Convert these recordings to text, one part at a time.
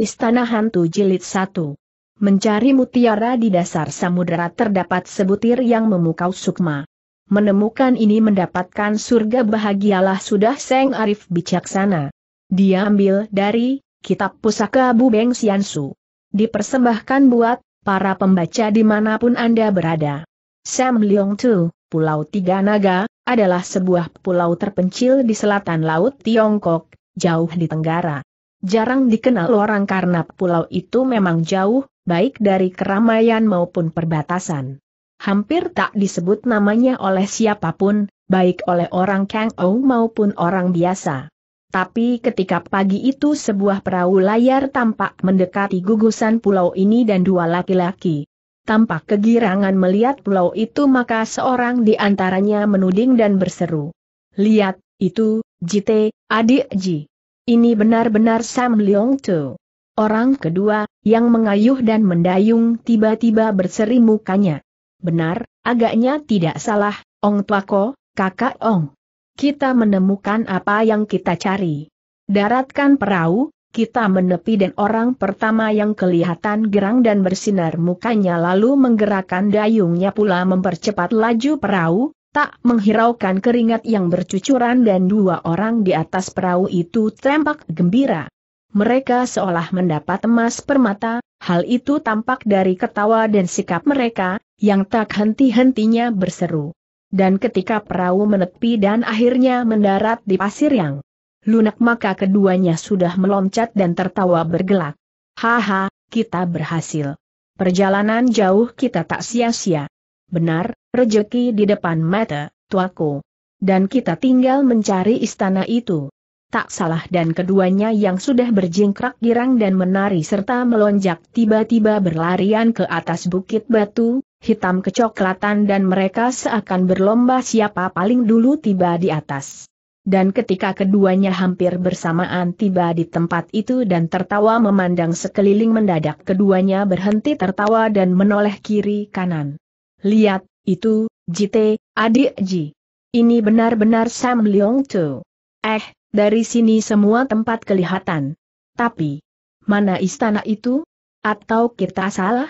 Istana Hantu Jilid 1 Mencari mutiara di dasar samudera terdapat sebutir yang memukau sukma. Menemukan ini mendapatkan surga bahagialah sudah Seng Arif bijaksana. Dia ambil dari Kitab Pusaka Bubeng Siansu. Dipersembahkan buat para pembaca dimanapun Anda berada. Sam Leong Tu, Pulau Tiga Naga, adalah sebuah pulau terpencil di selatan Laut Tiongkok, jauh di tenggara. Jarang dikenal orang karena pulau itu memang jauh, baik dari keramaian maupun perbatasan. Hampir tak disebut namanya oleh siapapun, baik oleh orang Kang Ou maupun orang biasa. Tapi ketika pagi itu sebuah perahu layar tampak mendekati gugusan pulau ini dan dua laki-laki. Tampak kegirangan melihat pulau itu maka seorang di antaranya menuding dan berseru. Lihat, itu, Jite, adik Ji. Ini benar-benar Sam Leong Tu. Orang kedua, yang mengayuh dan mendayung tiba-tiba berseri mukanya. Benar, agaknya tidak salah, Ong tua ko, kakak Ong. Kita menemukan apa yang kita cari. Daratkan perahu, kita menepi dan orang pertama yang kelihatan gerang dan bersinar mukanya lalu menggerakkan dayungnya pula mempercepat laju perahu, Tak menghiraukan keringat yang bercucuran dan dua orang di atas perahu itu tampak gembira. Mereka seolah mendapat emas permata, hal itu tampak dari ketawa dan sikap mereka, yang tak henti-hentinya berseru. Dan ketika perahu menepi dan akhirnya mendarat di pasir yang lunak maka keduanya sudah meloncat dan tertawa bergelak. Haha, kita berhasil. Perjalanan jauh kita tak sia-sia. Benar, rejeki di depan mata, tuaku. Dan kita tinggal mencari istana itu. Tak salah dan keduanya yang sudah berjingkrak girang dan menari serta melonjak tiba-tiba berlarian ke atas bukit batu, hitam kecoklatan dan mereka seakan berlomba siapa paling dulu tiba di atas. Dan ketika keduanya hampir bersamaan tiba di tempat itu dan tertawa memandang sekeliling mendadak keduanya berhenti tertawa dan menoleh kiri kanan. Lihat, itu, Jite, adik Ji. Ini benar-benar Sam Leong Tu. Eh, dari sini semua tempat kelihatan. Tapi, mana istana itu? Atau kita salah?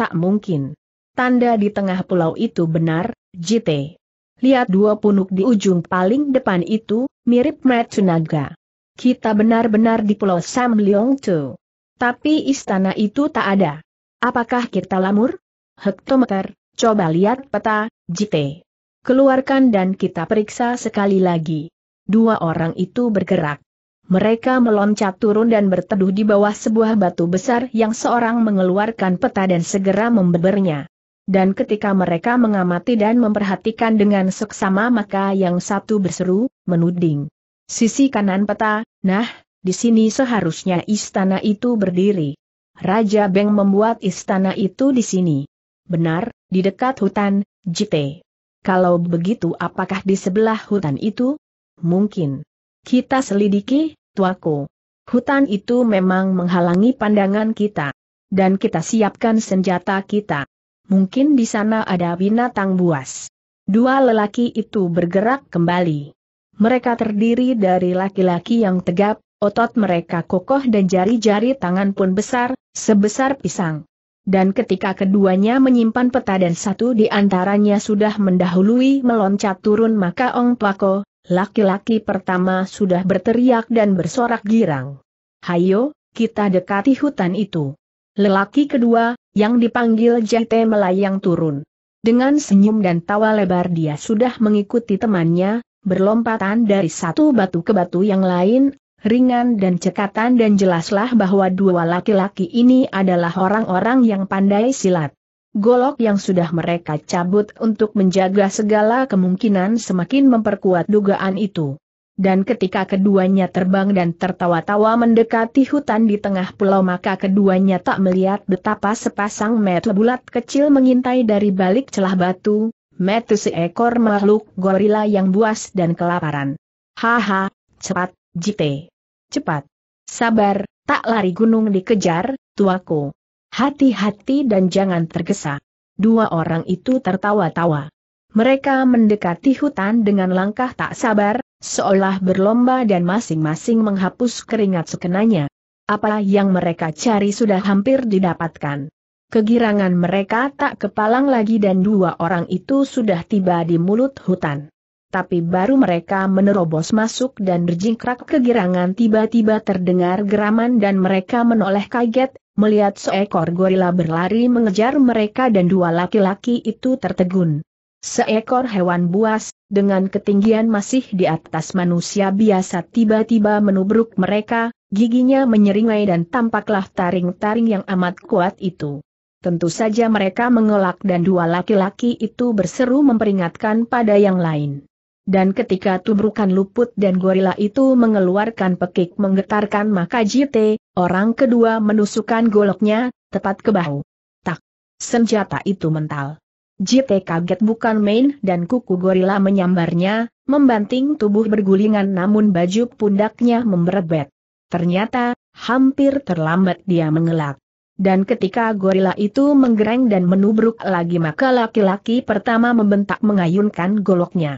Tak mungkin. Tanda di tengah pulau itu benar, Jite. Lihat dua punuk di ujung paling depan itu, mirip Matsunaga. Kita benar-benar di pulau Sam Leong Tu. Tapi istana itu tak ada. Apakah kita lamur? Hektometer, Coba lihat peta, JT. Keluarkan dan kita periksa sekali lagi. Dua orang itu bergerak. Mereka meloncat turun dan berteduh di bawah sebuah batu besar yang seorang mengeluarkan peta dan segera membebernya. Dan ketika mereka mengamati dan memperhatikan dengan seksama maka yang satu berseru, menuding. Sisi kanan peta, nah, di sini seharusnya istana itu berdiri. Raja Beng membuat istana itu di sini. Benar, di dekat hutan, JT. Kalau begitu apakah di sebelah hutan itu? Mungkin. Kita selidiki, tuaku. Hutan itu memang menghalangi pandangan kita. Dan kita siapkan senjata kita. Mungkin di sana ada binatang buas. Dua lelaki itu bergerak kembali. Mereka terdiri dari laki-laki yang tegap, otot mereka kokoh dan jari-jari tangan pun besar, sebesar pisang dan ketika keduanya menyimpan peta dan satu di antaranya sudah mendahului meloncat turun maka Ong Pako, laki-laki pertama sudah berteriak dan bersorak girang. Hayo, kita dekati hutan itu. Lelaki kedua, yang dipanggil Jete melayang turun. Dengan senyum dan tawa lebar dia sudah mengikuti temannya, berlompatan dari satu batu ke batu yang lain, ringan dan cekatan dan jelaslah bahwa dua laki-laki ini adalah orang-orang yang pandai silat. Golok yang sudah mereka cabut untuk menjaga segala kemungkinan semakin memperkuat dugaan itu. Dan ketika keduanya terbang dan tertawa-tawa mendekati hutan di tengah pulau maka keduanya tak melihat betapa sepasang mata bulat kecil mengintai dari balik celah batu, Metu seekor makhluk gorila yang buas dan kelaparan. Haha, cepat, Jite. Cepat. Sabar, tak lari gunung dikejar, tuaku. Hati-hati dan jangan tergesa. Dua orang itu tertawa-tawa. Mereka mendekati hutan dengan langkah tak sabar, seolah berlomba dan masing-masing menghapus keringat sekenanya. Apa yang mereka cari sudah hampir didapatkan. Kegirangan mereka tak kepalang lagi dan dua orang itu sudah tiba di mulut hutan tapi baru mereka menerobos masuk dan berjingkrak kegirangan tiba-tiba terdengar geraman dan mereka menoleh kaget, melihat seekor gorila berlari mengejar mereka dan dua laki-laki itu tertegun. Seekor hewan buas, dengan ketinggian masih di atas manusia biasa tiba-tiba menubruk mereka, giginya menyeringai dan tampaklah taring-taring yang amat kuat itu. Tentu saja mereka mengelak dan dua laki-laki itu berseru memperingatkan pada yang lain dan ketika tubrukan luput dan gorila itu mengeluarkan pekik menggetarkan maka JT, orang kedua menusukkan goloknya, tepat ke bahu. Tak. Senjata itu mental. JT kaget bukan main dan kuku gorila menyambarnya, membanting tubuh bergulingan namun baju pundaknya memberebet. Ternyata, hampir terlambat dia mengelak. Dan ketika gorila itu menggereng dan menubruk lagi maka laki-laki pertama membentak mengayunkan goloknya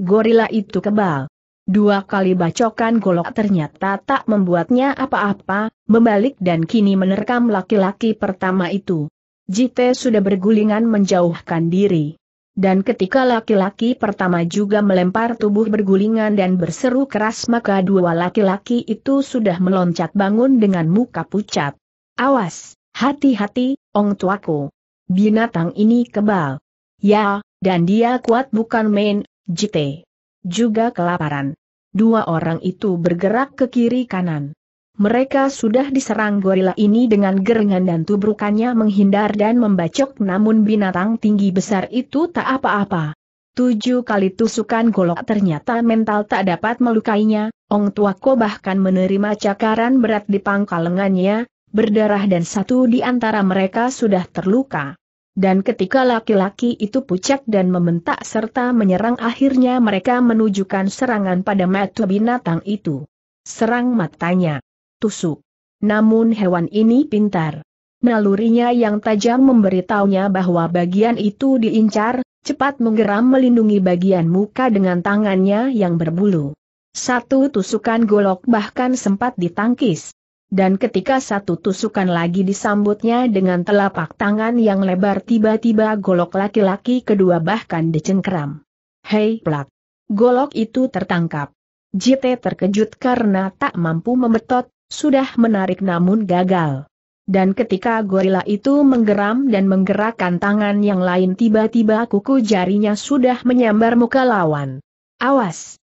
gorila itu kebal. Dua kali bacokan golok ternyata tak membuatnya apa-apa, membalik dan kini menerkam laki-laki pertama itu. Jite sudah bergulingan menjauhkan diri. Dan ketika laki-laki pertama juga melempar tubuh bergulingan dan berseru keras maka dua laki-laki itu sudah meloncat bangun dengan muka pucat. Awas, hati-hati, ong tuaku. Binatang ini kebal. Ya, dan dia kuat bukan main, JT. Juga kelaparan. Dua orang itu bergerak ke kiri kanan. Mereka sudah diserang gorila ini dengan gerengan dan tubrukannya menghindar dan membacok namun binatang tinggi besar itu tak apa-apa. Tujuh kali tusukan golok ternyata mental tak dapat melukainya, Ong Tuako bahkan menerima cakaran berat di pangkal lengannya, berdarah dan satu di antara mereka sudah terluka. Dan ketika laki-laki itu pucat dan membentak serta menyerang akhirnya mereka menunjukkan serangan pada mata binatang itu. Serang matanya. Tusuk. Namun hewan ini pintar. Nalurinya yang tajam memberitahunya bahwa bagian itu diincar, cepat menggeram melindungi bagian muka dengan tangannya yang berbulu. Satu tusukan golok bahkan sempat ditangkis dan ketika satu tusukan lagi disambutnya dengan telapak tangan yang lebar tiba-tiba golok laki-laki kedua bahkan dicengkeram. Hei plak! Golok itu tertangkap. JT terkejut karena tak mampu membetot, sudah menarik namun gagal. Dan ketika gorila itu menggeram dan menggerakkan tangan yang lain tiba-tiba kuku jarinya sudah menyambar muka lawan. Awas,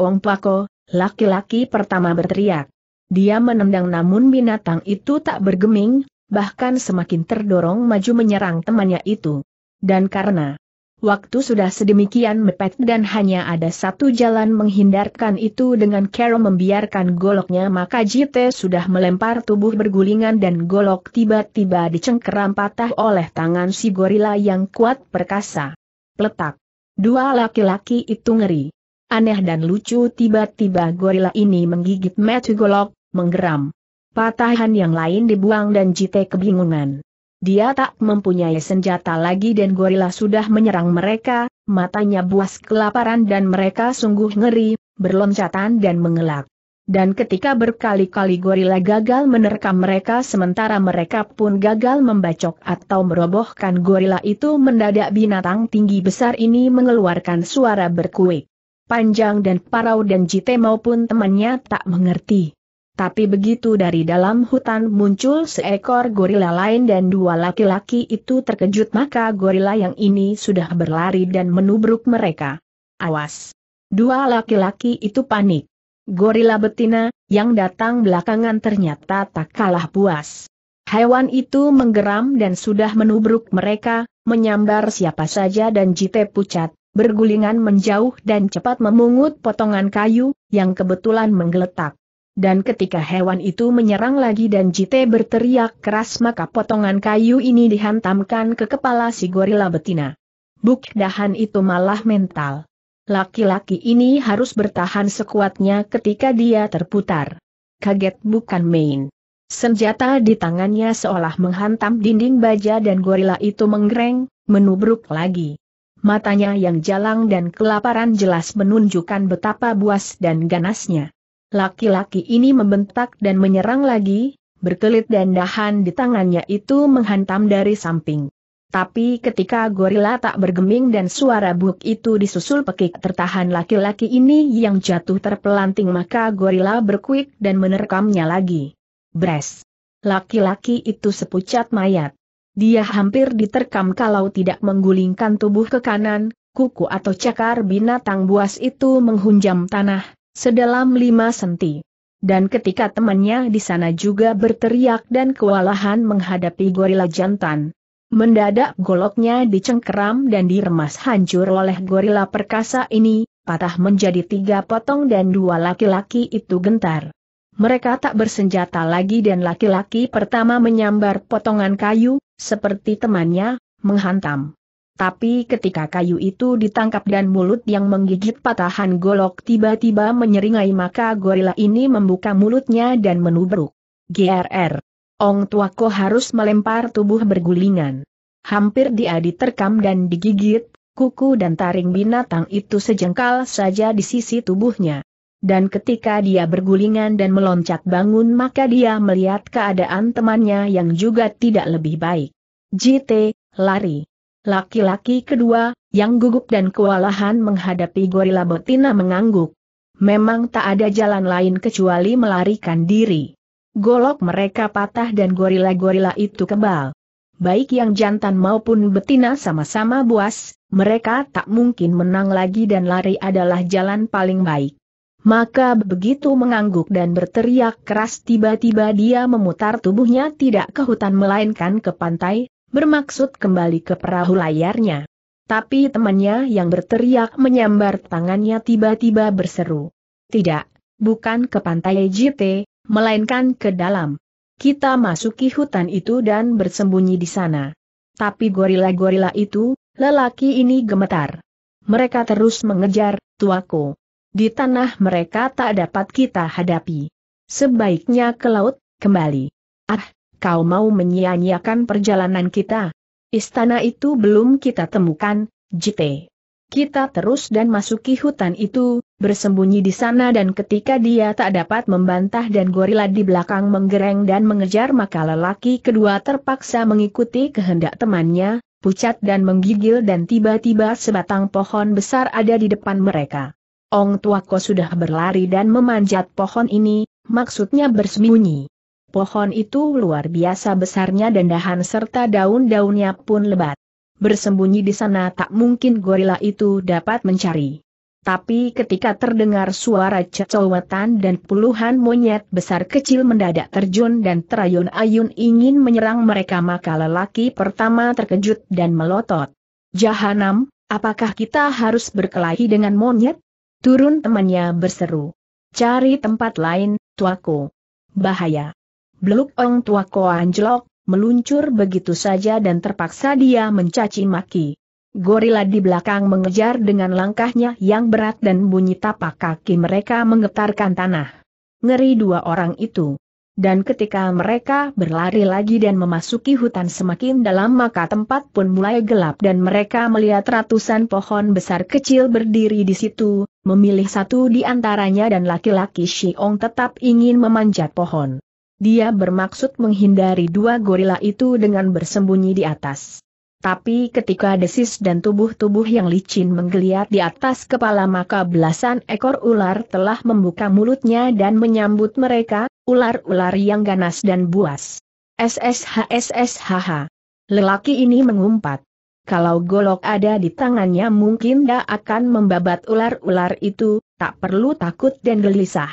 Ong Pako, laki-laki pertama berteriak. Dia menendang namun binatang itu tak bergeming, bahkan semakin terdorong maju menyerang temannya itu. Dan karena waktu sudah sedemikian mepet dan hanya ada satu jalan menghindarkan itu dengan Carol membiarkan goloknya maka Jite sudah melempar tubuh bergulingan dan golok tiba-tiba dicengkeram patah oleh tangan si gorila yang kuat perkasa. Peletak. Dua laki-laki itu ngeri. Aneh dan lucu tiba-tiba gorila ini menggigit metu golok, menggeram. Patahan yang lain dibuang dan Jite kebingungan. Dia tak mempunyai senjata lagi dan gorila sudah menyerang mereka, matanya buas kelaparan dan mereka sungguh ngeri, berloncatan dan mengelak. Dan ketika berkali-kali gorila gagal menerkam mereka sementara mereka pun gagal membacok atau merobohkan gorila itu mendadak binatang tinggi besar ini mengeluarkan suara berkuik. Panjang dan parau dan jite maupun temannya tak mengerti. Tapi begitu dari dalam hutan muncul seekor gorila lain dan dua laki-laki itu terkejut maka gorila yang ini sudah berlari dan menubruk mereka. Awas! Dua laki-laki itu panik. Gorila betina, yang datang belakangan ternyata tak kalah puas. Hewan itu menggeram dan sudah menubruk mereka, menyambar siapa saja dan jite pucat, bergulingan menjauh dan cepat memungut potongan kayu, yang kebetulan menggeletak dan ketika hewan itu menyerang lagi dan Jite berteriak keras maka potongan kayu ini dihantamkan ke kepala si gorila betina. Buk dahan itu malah mental. Laki-laki ini harus bertahan sekuatnya ketika dia terputar. Kaget bukan main. Senjata di tangannya seolah menghantam dinding baja dan gorila itu menggereng, menubruk lagi. Matanya yang jalang dan kelaparan jelas menunjukkan betapa buas dan ganasnya. Laki-laki ini membentak dan menyerang lagi, berkelit dan dahan di tangannya itu menghantam dari samping. Tapi ketika gorila tak bergeming dan suara buk itu disusul pekik tertahan laki-laki ini yang jatuh terpelanting maka gorila berkuik dan menerkamnya lagi. Bres. Laki-laki itu sepucat mayat. Dia hampir diterkam kalau tidak menggulingkan tubuh ke kanan, kuku atau cakar binatang buas itu menghunjam tanah, sedalam lima senti. Dan ketika temannya di sana juga berteriak dan kewalahan menghadapi gorila jantan. Mendadak goloknya dicengkeram dan diremas hancur oleh gorila perkasa ini, patah menjadi tiga potong dan dua laki-laki itu gentar. Mereka tak bersenjata lagi dan laki-laki pertama menyambar potongan kayu, seperti temannya, menghantam. Tapi ketika kayu itu ditangkap dan mulut yang menggigit patahan golok tiba-tiba menyeringai maka gorila ini membuka mulutnya dan menubruk. GRR. Ong Tuako harus melempar tubuh bergulingan. Hampir dia diterkam dan digigit, kuku dan taring binatang itu sejengkal saja di sisi tubuhnya. Dan ketika dia bergulingan dan meloncat bangun maka dia melihat keadaan temannya yang juga tidak lebih baik. JT, lari. Laki-laki kedua, yang gugup dan kewalahan menghadapi gorila betina mengangguk. Memang tak ada jalan lain kecuali melarikan diri. Golok mereka patah dan gorila-gorila itu kebal. Baik yang jantan maupun betina sama-sama buas, mereka tak mungkin menang lagi dan lari adalah jalan paling baik. Maka begitu mengangguk dan berteriak keras tiba-tiba dia memutar tubuhnya tidak ke hutan melainkan ke pantai, bermaksud kembali ke perahu layarnya. Tapi temannya yang berteriak menyambar tangannya tiba-tiba berseru. Tidak, bukan ke pantai JT, melainkan ke dalam. Kita masuki hutan itu dan bersembunyi di sana. Tapi gorila-gorila itu, lelaki ini gemetar. Mereka terus mengejar, tuaku. Di tanah mereka tak dapat kita hadapi. Sebaiknya ke laut, kembali. Ah, kau mau menyia-nyiakan perjalanan kita. Istana itu belum kita temukan, Jite. Kita terus dan masuki hutan itu, bersembunyi di sana dan ketika dia tak dapat membantah dan gorila di belakang menggereng dan mengejar maka lelaki kedua terpaksa mengikuti kehendak temannya, pucat dan menggigil dan tiba-tiba sebatang pohon besar ada di depan mereka. Ong Tuako sudah berlari dan memanjat pohon ini, maksudnya bersembunyi pohon itu luar biasa besarnya dan dahan serta daun-daunnya pun lebat. Bersembunyi di sana tak mungkin gorila itu dapat mencari. Tapi ketika terdengar suara cecowetan dan puluhan monyet besar kecil mendadak terjun dan terayun-ayun ingin menyerang mereka maka lelaki pertama terkejut dan melotot. Jahanam, apakah kita harus berkelahi dengan monyet? Turun temannya berseru. Cari tempat lain, tuaku. Bahaya. Belukong Ong Tua Koan anjlok, meluncur begitu saja dan terpaksa dia mencaci maki. Gorila di belakang mengejar dengan langkahnya yang berat dan bunyi tapak kaki mereka menggetarkan tanah. Ngeri dua orang itu. Dan ketika mereka berlari lagi dan memasuki hutan semakin dalam maka tempat pun mulai gelap dan mereka melihat ratusan pohon besar kecil berdiri di situ, memilih satu di antaranya dan laki-laki Xiong tetap ingin memanjat pohon. Dia bermaksud menghindari dua gorila itu dengan bersembunyi di atas. Tapi ketika desis dan tubuh-tubuh yang licin menggeliat di atas kepala maka belasan ekor ular telah membuka mulutnya dan menyambut mereka, ular-ular yang ganas dan buas. SSHSSHH. Lelaki ini mengumpat. Kalau golok ada di tangannya mungkin dia akan membabat ular-ular itu, tak perlu takut dan gelisah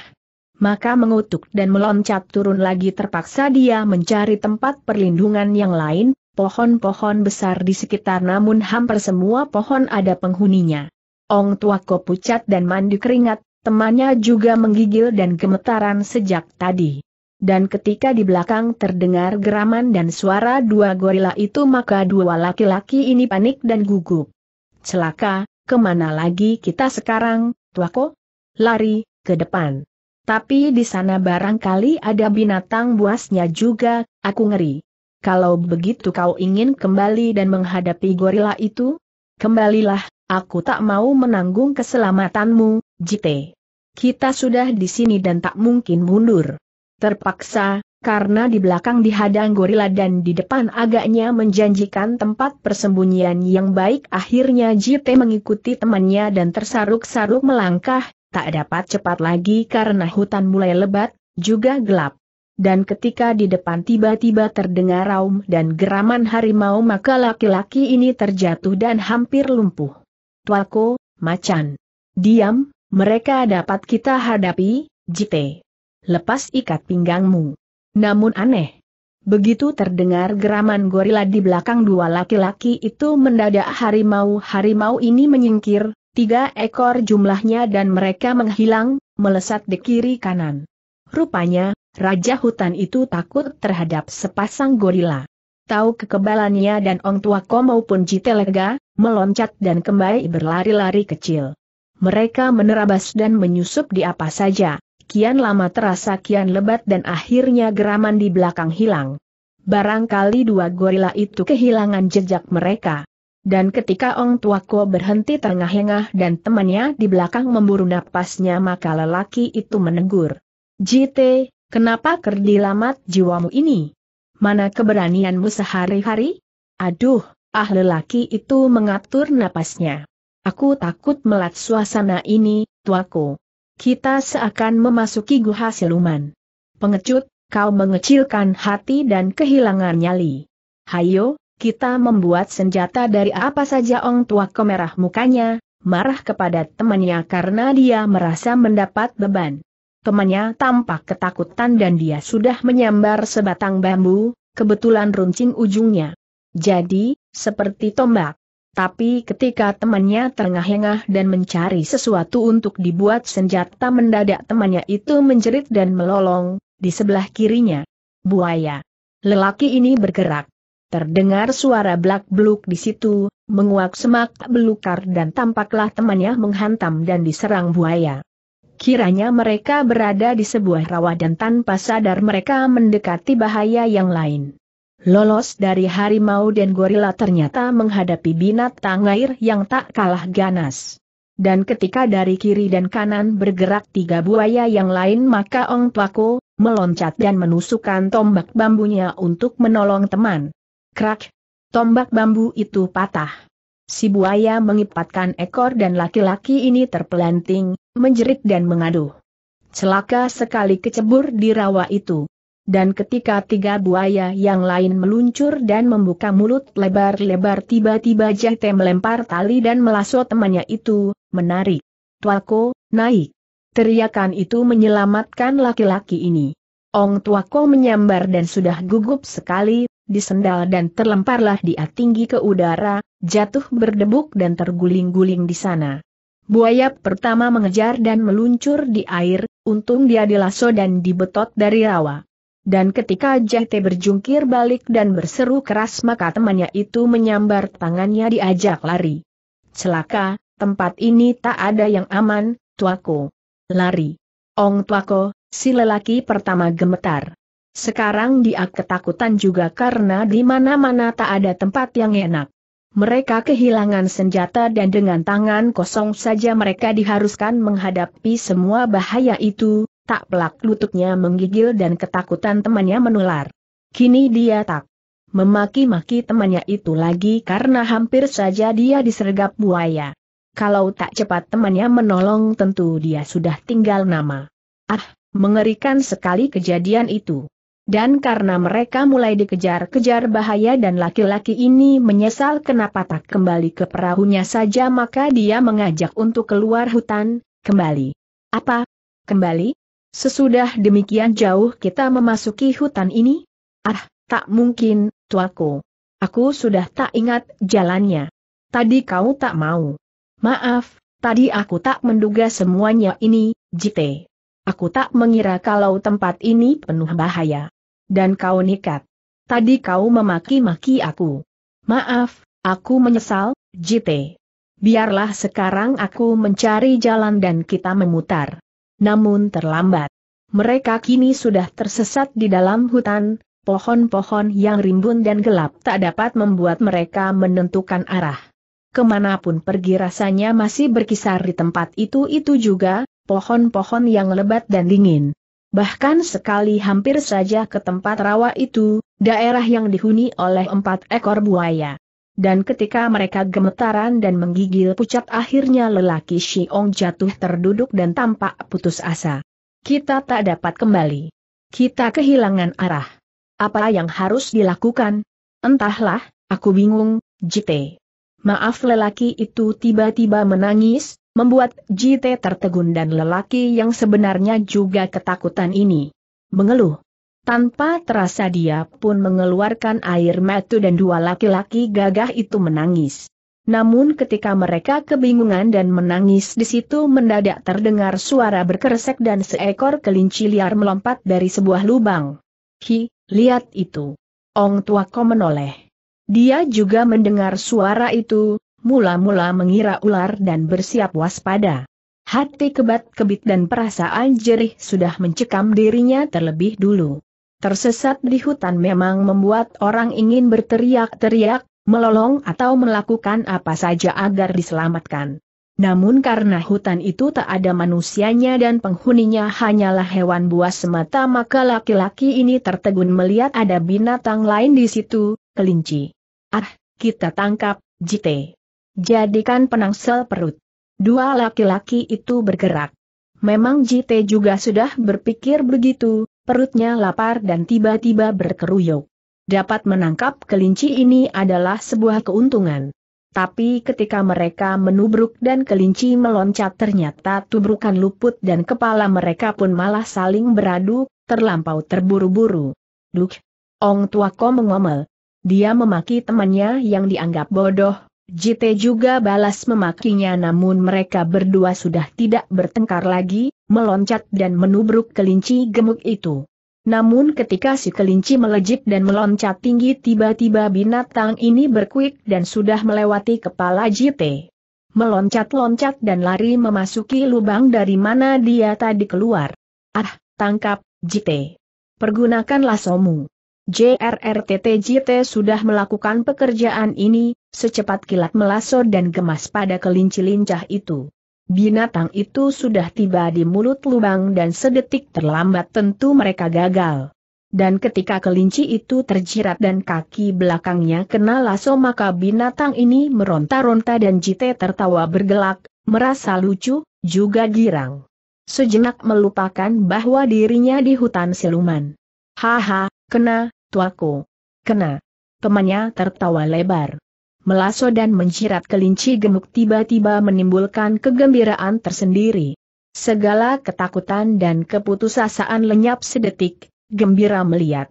maka mengutuk dan meloncat turun lagi terpaksa dia mencari tempat perlindungan yang lain, pohon-pohon besar di sekitar namun hampir semua pohon ada penghuninya. Ong Tuako pucat dan mandi keringat, temannya juga menggigil dan gemetaran sejak tadi. Dan ketika di belakang terdengar geraman dan suara dua gorila itu maka dua laki-laki ini panik dan gugup. Celaka, kemana lagi kita sekarang, Tuako? Lari, ke depan. Tapi di sana barangkali ada binatang buasnya juga, aku ngeri. Kalau begitu kau ingin kembali dan menghadapi gorila itu? Kembalilah, aku tak mau menanggung keselamatanmu, Jite. Kita sudah di sini dan tak mungkin mundur. Terpaksa, karena di belakang dihadang gorila dan di depan agaknya menjanjikan tempat persembunyian yang baik akhirnya Jite mengikuti temannya dan tersaruk-saruk melangkah, tak dapat cepat lagi karena hutan mulai lebat, juga gelap. Dan ketika di depan tiba-tiba terdengar raum dan geraman harimau maka laki-laki ini terjatuh dan hampir lumpuh. Tuako, macan. Diam, mereka dapat kita hadapi, jite. Lepas ikat pinggangmu. Namun aneh. Begitu terdengar geraman gorila di belakang dua laki-laki itu mendadak harimau-harimau ini menyingkir, Tiga ekor jumlahnya dan mereka menghilang, melesat di kiri kanan. Rupanya, Raja Hutan itu takut terhadap sepasang gorila. Tahu kekebalannya dan Ong Tuako maupun Jitelega, meloncat dan kembali berlari-lari kecil. Mereka menerabas dan menyusup di apa saja, kian lama terasa kian lebat dan akhirnya geraman di belakang hilang. Barangkali dua gorila itu kehilangan jejak mereka. Dan ketika Ong Tuako berhenti tengah engah dan temannya di belakang memburu napasnya maka lelaki itu menegur. JT, kenapa kerdil amat jiwamu ini? Mana keberanianmu sehari-hari? Aduh, ah lelaki itu mengatur napasnya. Aku takut melat suasana ini, tuaku. Kita seakan memasuki guha siluman. Pengecut, kau mengecilkan hati dan kehilangan nyali. Hayo, kita membuat senjata dari apa saja Ong Tua kemerah mukanya, marah kepada temannya karena dia merasa mendapat beban. Temannya tampak ketakutan dan dia sudah menyambar sebatang bambu, kebetulan runcing ujungnya. Jadi, seperti tombak. Tapi ketika temannya terengah-engah dan mencari sesuatu untuk dibuat senjata mendadak temannya itu menjerit dan melolong, di sebelah kirinya. Buaya. Lelaki ini bergerak. Terdengar suara blak-bluk di situ, menguak semak belukar dan tampaklah temannya menghantam dan diserang buaya. Kiranya mereka berada di sebuah rawa dan tanpa sadar mereka mendekati bahaya yang lain. Lolos dari harimau dan gorila ternyata menghadapi binatang air yang tak kalah ganas. Dan ketika dari kiri dan kanan bergerak tiga buaya yang lain maka Ong Pako, meloncat dan menusukkan tombak bambunya untuk menolong teman. Krak! Tombak bambu itu patah. Si buaya mengipatkan ekor dan laki-laki ini terpelanting, menjerit dan mengaduh. Celaka sekali kecebur di rawa itu. Dan ketika tiga buaya yang lain meluncur dan membuka mulut lebar-lebar tiba-tiba Jete melempar tali dan melasot temannya itu, menarik. Tuako, naik. Teriakan itu menyelamatkan laki-laki ini. Ong Tuako menyambar dan sudah gugup sekali, disendal dan terlemparlah dia tinggi ke udara, jatuh berdebuk dan terguling-guling di sana. Buaya pertama mengejar dan meluncur di air, untung dia dilaso dan dibetot dari rawa. Dan ketika Jete berjungkir balik dan berseru keras maka temannya itu menyambar tangannya diajak lari. Celaka, tempat ini tak ada yang aman, tuaku. Lari. Ong tuako, si lelaki pertama gemetar. Sekarang dia ketakutan juga karena di mana-mana tak ada tempat yang enak. Mereka kehilangan senjata dan dengan tangan kosong saja mereka diharuskan menghadapi semua bahaya itu, tak pelak lututnya menggigil dan ketakutan temannya menular. Kini dia tak memaki-maki temannya itu lagi karena hampir saja dia disergap buaya. Kalau tak cepat temannya menolong tentu dia sudah tinggal nama. Ah, mengerikan sekali kejadian itu. Dan karena mereka mulai dikejar-kejar bahaya dan laki-laki ini menyesal kenapa tak kembali ke perahunya saja maka dia mengajak untuk keluar hutan, kembali. Apa? Kembali? Sesudah demikian jauh kita memasuki hutan ini? Ah, tak mungkin, tuaku. Aku sudah tak ingat jalannya. Tadi kau tak mau. Maaf, tadi aku tak menduga semuanya ini, Jite. Aku tak mengira kalau tempat ini penuh bahaya dan kau nikat. Tadi kau memaki-maki aku. Maaf, aku menyesal, JT. Biarlah sekarang aku mencari jalan dan kita memutar. Namun terlambat. Mereka kini sudah tersesat di dalam hutan, pohon-pohon yang rimbun dan gelap tak dapat membuat mereka menentukan arah. Kemanapun pergi rasanya masih berkisar di tempat itu-itu juga, pohon-pohon yang lebat dan dingin. Bahkan sekali hampir saja ke tempat rawa itu, daerah yang dihuni oleh empat ekor buaya. Dan ketika mereka gemetaran dan menggigil pucat akhirnya lelaki Xiong jatuh terduduk dan tampak putus asa. Kita tak dapat kembali. Kita kehilangan arah. Apa yang harus dilakukan? Entahlah, aku bingung, Jite. Maaf lelaki itu tiba-tiba menangis, membuat JT tertegun dan lelaki yang sebenarnya juga ketakutan ini mengeluh. Tanpa terasa dia pun mengeluarkan air mata dan dua laki-laki gagah itu menangis. Namun ketika mereka kebingungan dan menangis di situ mendadak terdengar suara berkeresek dan seekor kelinci liar melompat dari sebuah lubang. Hi, lihat itu. Ong tua menoleh. Dia juga mendengar suara itu, mula-mula mengira ular dan bersiap waspada. Hati kebat-kebit dan perasaan jerih sudah mencekam dirinya terlebih dulu. Tersesat di hutan memang membuat orang ingin berteriak-teriak, melolong atau melakukan apa saja agar diselamatkan. Namun karena hutan itu tak ada manusianya dan penghuninya hanyalah hewan buas semata maka laki-laki ini tertegun melihat ada binatang lain di situ, kelinci. Ah, kita tangkap, jite. Jadikan penangsel perut. Dua laki-laki itu bergerak. Memang Jite juga sudah berpikir begitu, perutnya lapar dan tiba-tiba berkeruyuk. Dapat menangkap kelinci ini adalah sebuah keuntungan. Tapi ketika mereka menubruk dan kelinci meloncat ternyata tubrukan luput dan kepala mereka pun malah saling beradu, terlampau terburu-buru. Duk! Ong Tuako mengomel. Dia memaki temannya yang dianggap bodoh, JT juga balas memakinya namun mereka berdua sudah tidak bertengkar lagi, meloncat dan menubruk kelinci gemuk itu. Namun ketika si kelinci melejit dan meloncat tinggi tiba-tiba binatang ini berkuik dan sudah melewati kepala JT. Meloncat-loncat dan lari memasuki lubang dari mana dia tadi keluar. Ah, tangkap, JT. Pergunakanlah somu. JRRTT JT sudah melakukan pekerjaan ini, Secepat kilat melaso dan gemas pada kelinci lincah itu. Binatang itu sudah tiba di mulut lubang dan sedetik terlambat tentu mereka gagal. Dan ketika kelinci itu terjirat dan kaki belakangnya kena laso maka binatang ini meronta-ronta dan Jite tertawa bergelak, merasa lucu, juga girang. Sejenak melupakan bahwa dirinya di hutan siluman. Haha, kena, tuaku. Kena. Temannya tertawa lebar melaso dan mencirat kelinci gemuk tiba-tiba menimbulkan kegembiraan tersendiri. Segala ketakutan dan keputusasaan lenyap sedetik, gembira melihat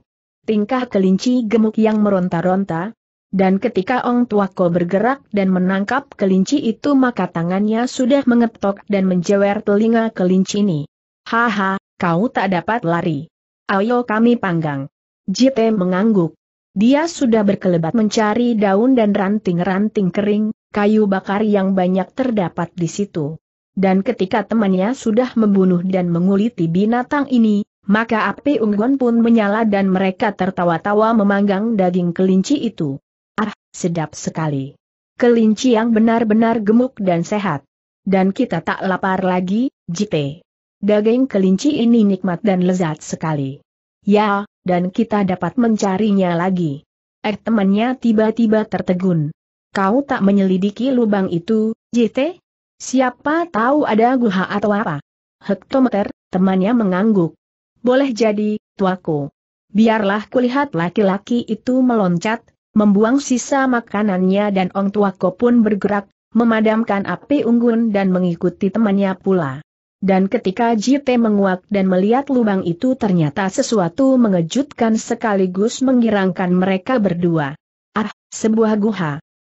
tingkah kelinci gemuk yang meronta-ronta, dan ketika Ong Tuako bergerak dan menangkap kelinci itu maka tangannya sudah mengetok dan menjewer telinga kelinci ini. Haha, kau tak dapat lari. Ayo kami panggang. Jite mengangguk. Dia sudah berkelebat mencari daun dan ranting-ranting kering, kayu bakar yang banyak terdapat di situ. Dan ketika temannya sudah membunuh dan menguliti binatang ini, maka api unggun pun menyala dan mereka tertawa-tawa memanggang daging kelinci itu. Ah, sedap sekali. Kelinci yang benar-benar gemuk dan sehat. Dan kita tak lapar lagi, jite. Daging kelinci ini nikmat dan lezat sekali. Ya, dan kita dapat mencarinya lagi. Eh temannya tiba-tiba tertegun. Kau tak menyelidiki lubang itu, JT? Siapa tahu ada guha atau apa? Hektometer, temannya mengangguk. Boleh jadi, tuaku. Biarlah kulihat laki-laki itu meloncat, membuang sisa makanannya dan ong tuaku pun bergerak, memadamkan api unggun dan mengikuti temannya pula dan ketika JT menguak dan melihat lubang itu ternyata sesuatu mengejutkan sekaligus mengirangkan mereka berdua. Ah, sebuah guha.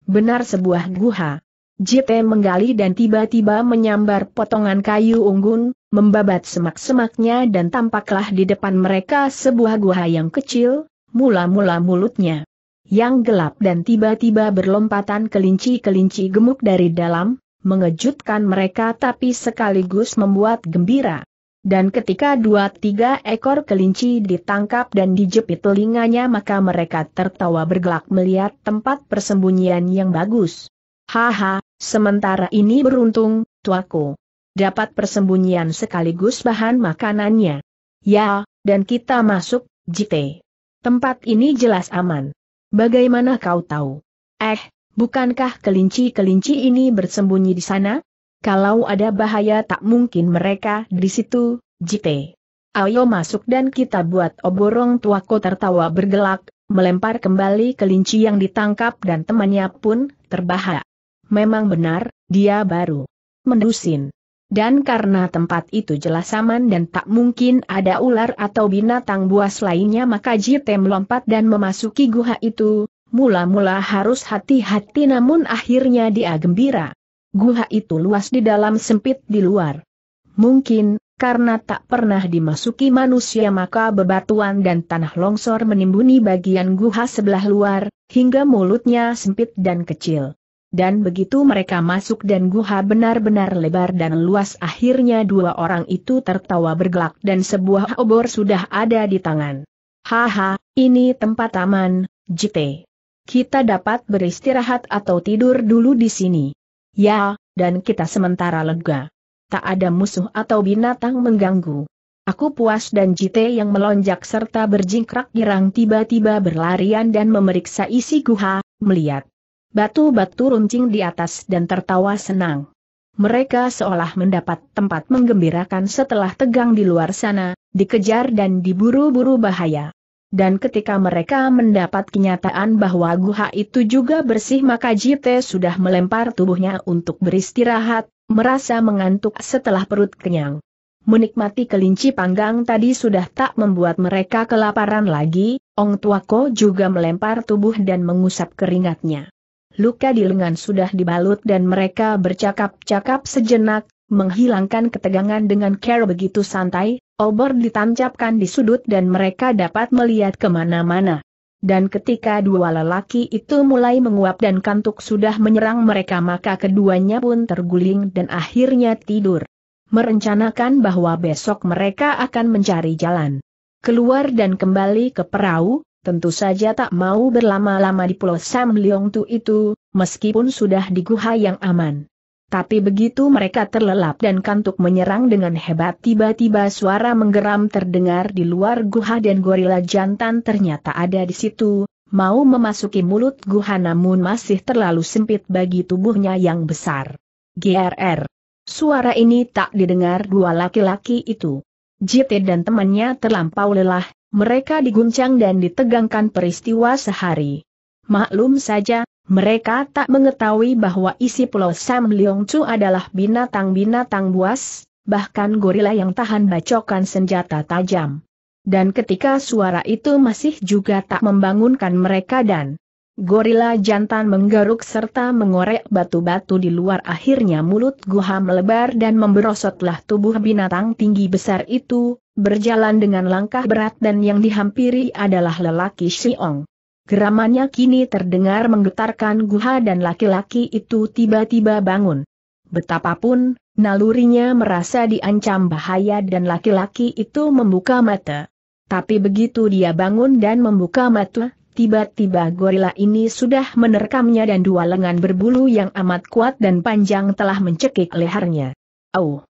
Benar sebuah guha. JT menggali dan tiba-tiba menyambar potongan kayu unggun, membabat semak-semaknya dan tampaklah di depan mereka sebuah guha yang kecil, mula-mula mulutnya. Yang gelap dan tiba-tiba berlompatan kelinci-kelinci gemuk dari dalam, mengejutkan mereka tapi sekaligus membuat gembira. Dan ketika dua tiga ekor kelinci ditangkap dan dijepit telinganya maka mereka tertawa bergelak melihat tempat persembunyian yang bagus. Haha, sementara ini beruntung, tuaku. Dapat persembunyian sekaligus bahan makanannya. Ya, dan kita masuk, JT. Tempat ini jelas aman. Bagaimana kau tahu? Eh, Bukankah kelinci-kelinci ini bersembunyi di sana? Kalau ada bahaya tak mungkin mereka di situ, J.T. Ayo masuk dan kita buat oborong tuako tertawa bergelak, melempar kembali kelinci yang ditangkap dan temannya pun terbahak. Memang benar, dia baru mendusin. Dan karena tempat itu jelas aman dan tak mungkin ada ular atau binatang buas lainnya maka Jite melompat dan memasuki guha itu, mula-mula harus hati-hati namun akhirnya dia gembira. Guha itu luas di dalam sempit di luar. Mungkin, karena tak pernah dimasuki manusia maka bebatuan dan tanah longsor menimbuni bagian guha sebelah luar, hingga mulutnya sempit dan kecil. Dan begitu mereka masuk dan guha benar-benar lebar dan luas akhirnya dua orang itu tertawa bergelak dan sebuah obor sudah ada di tangan. Haha, ini tempat taman, JT kita dapat beristirahat atau tidur dulu di sini. Ya, dan kita sementara lega. Tak ada musuh atau binatang mengganggu. Aku puas dan Jite yang melonjak serta berjingkrak girang tiba-tiba berlarian dan memeriksa isi guha, melihat batu-batu runcing di atas dan tertawa senang. Mereka seolah mendapat tempat menggembirakan setelah tegang di luar sana, dikejar dan diburu-buru bahaya dan ketika mereka mendapat kenyataan bahwa guha itu juga bersih maka Jite sudah melempar tubuhnya untuk beristirahat, merasa mengantuk setelah perut kenyang. Menikmati kelinci panggang tadi sudah tak membuat mereka kelaparan lagi, Ong Tuako juga melempar tubuh dan mengusap keringatnya. Luka di lengan sudah dibalut dan mereka bercakap-cakap sejenak, menghilangkan ketegangan dengan Care begitu santai, Obor ditancapkan di sudut dan mereka dapat melihat kemana-mana. Dan ketika dua lelaki itu mulai menguap dan kantuk sudah menyerang mereka maka keduanya pun terguling dan akhirnya tidur. Merencanakan bahwa besok mereka akan mencari jalan. Keluar dan kembali ke perahu, tentu saja tak mau berlama-lama di pulau Sam Leong Tu itu, meskipun sudah di guha yang aman. Tapi begitu mereka terlelap dan kantuk menyerang dengan hebat tiba-tiba suara menggeram terdengar di luar guha dan gorila jantan ternyata ada di situ, mau memasuki mulut guha namun masih terlalu sempit bagi tubuhnya yang besar. GRR. Suara ini tak didengar dua laki-laki itu. JT dan temannya terlampau lelah, mereka diguncang dan ditegangkan peristiwa sehari. Maklum saja, mereka tak mengetahui bahwa isi pulau Sam Leong Chu adalah binatang-binatang buas, bahkan gorila yang tahan bacokan senjata tajam. Dan ketika suara itu masih juga tak membangunkan mereka dan gorila jantan menggaruk serta mengorek batu-batu di luar akhirnya mulut guha melebar dan memberosotlah tubuh binatang tinggi besar itu, berjalan dengan langkah berat dan yang dihampiri adalah lelaki Xiong. Geramannya kini terdengar menggetarkan guha dan laki-laki itu tiba-tiba bangun. Betapapun, nalurinya merasa diancam bahaya dan laki-laki itu membuka mata. Tapi begitu dia bangun dan membuka mata, Tiba-tiba gorila ini sudah menerkamnya dan dua lengan berbulu yang amat kuat dan panjang telah mencekik lehernya. Oh,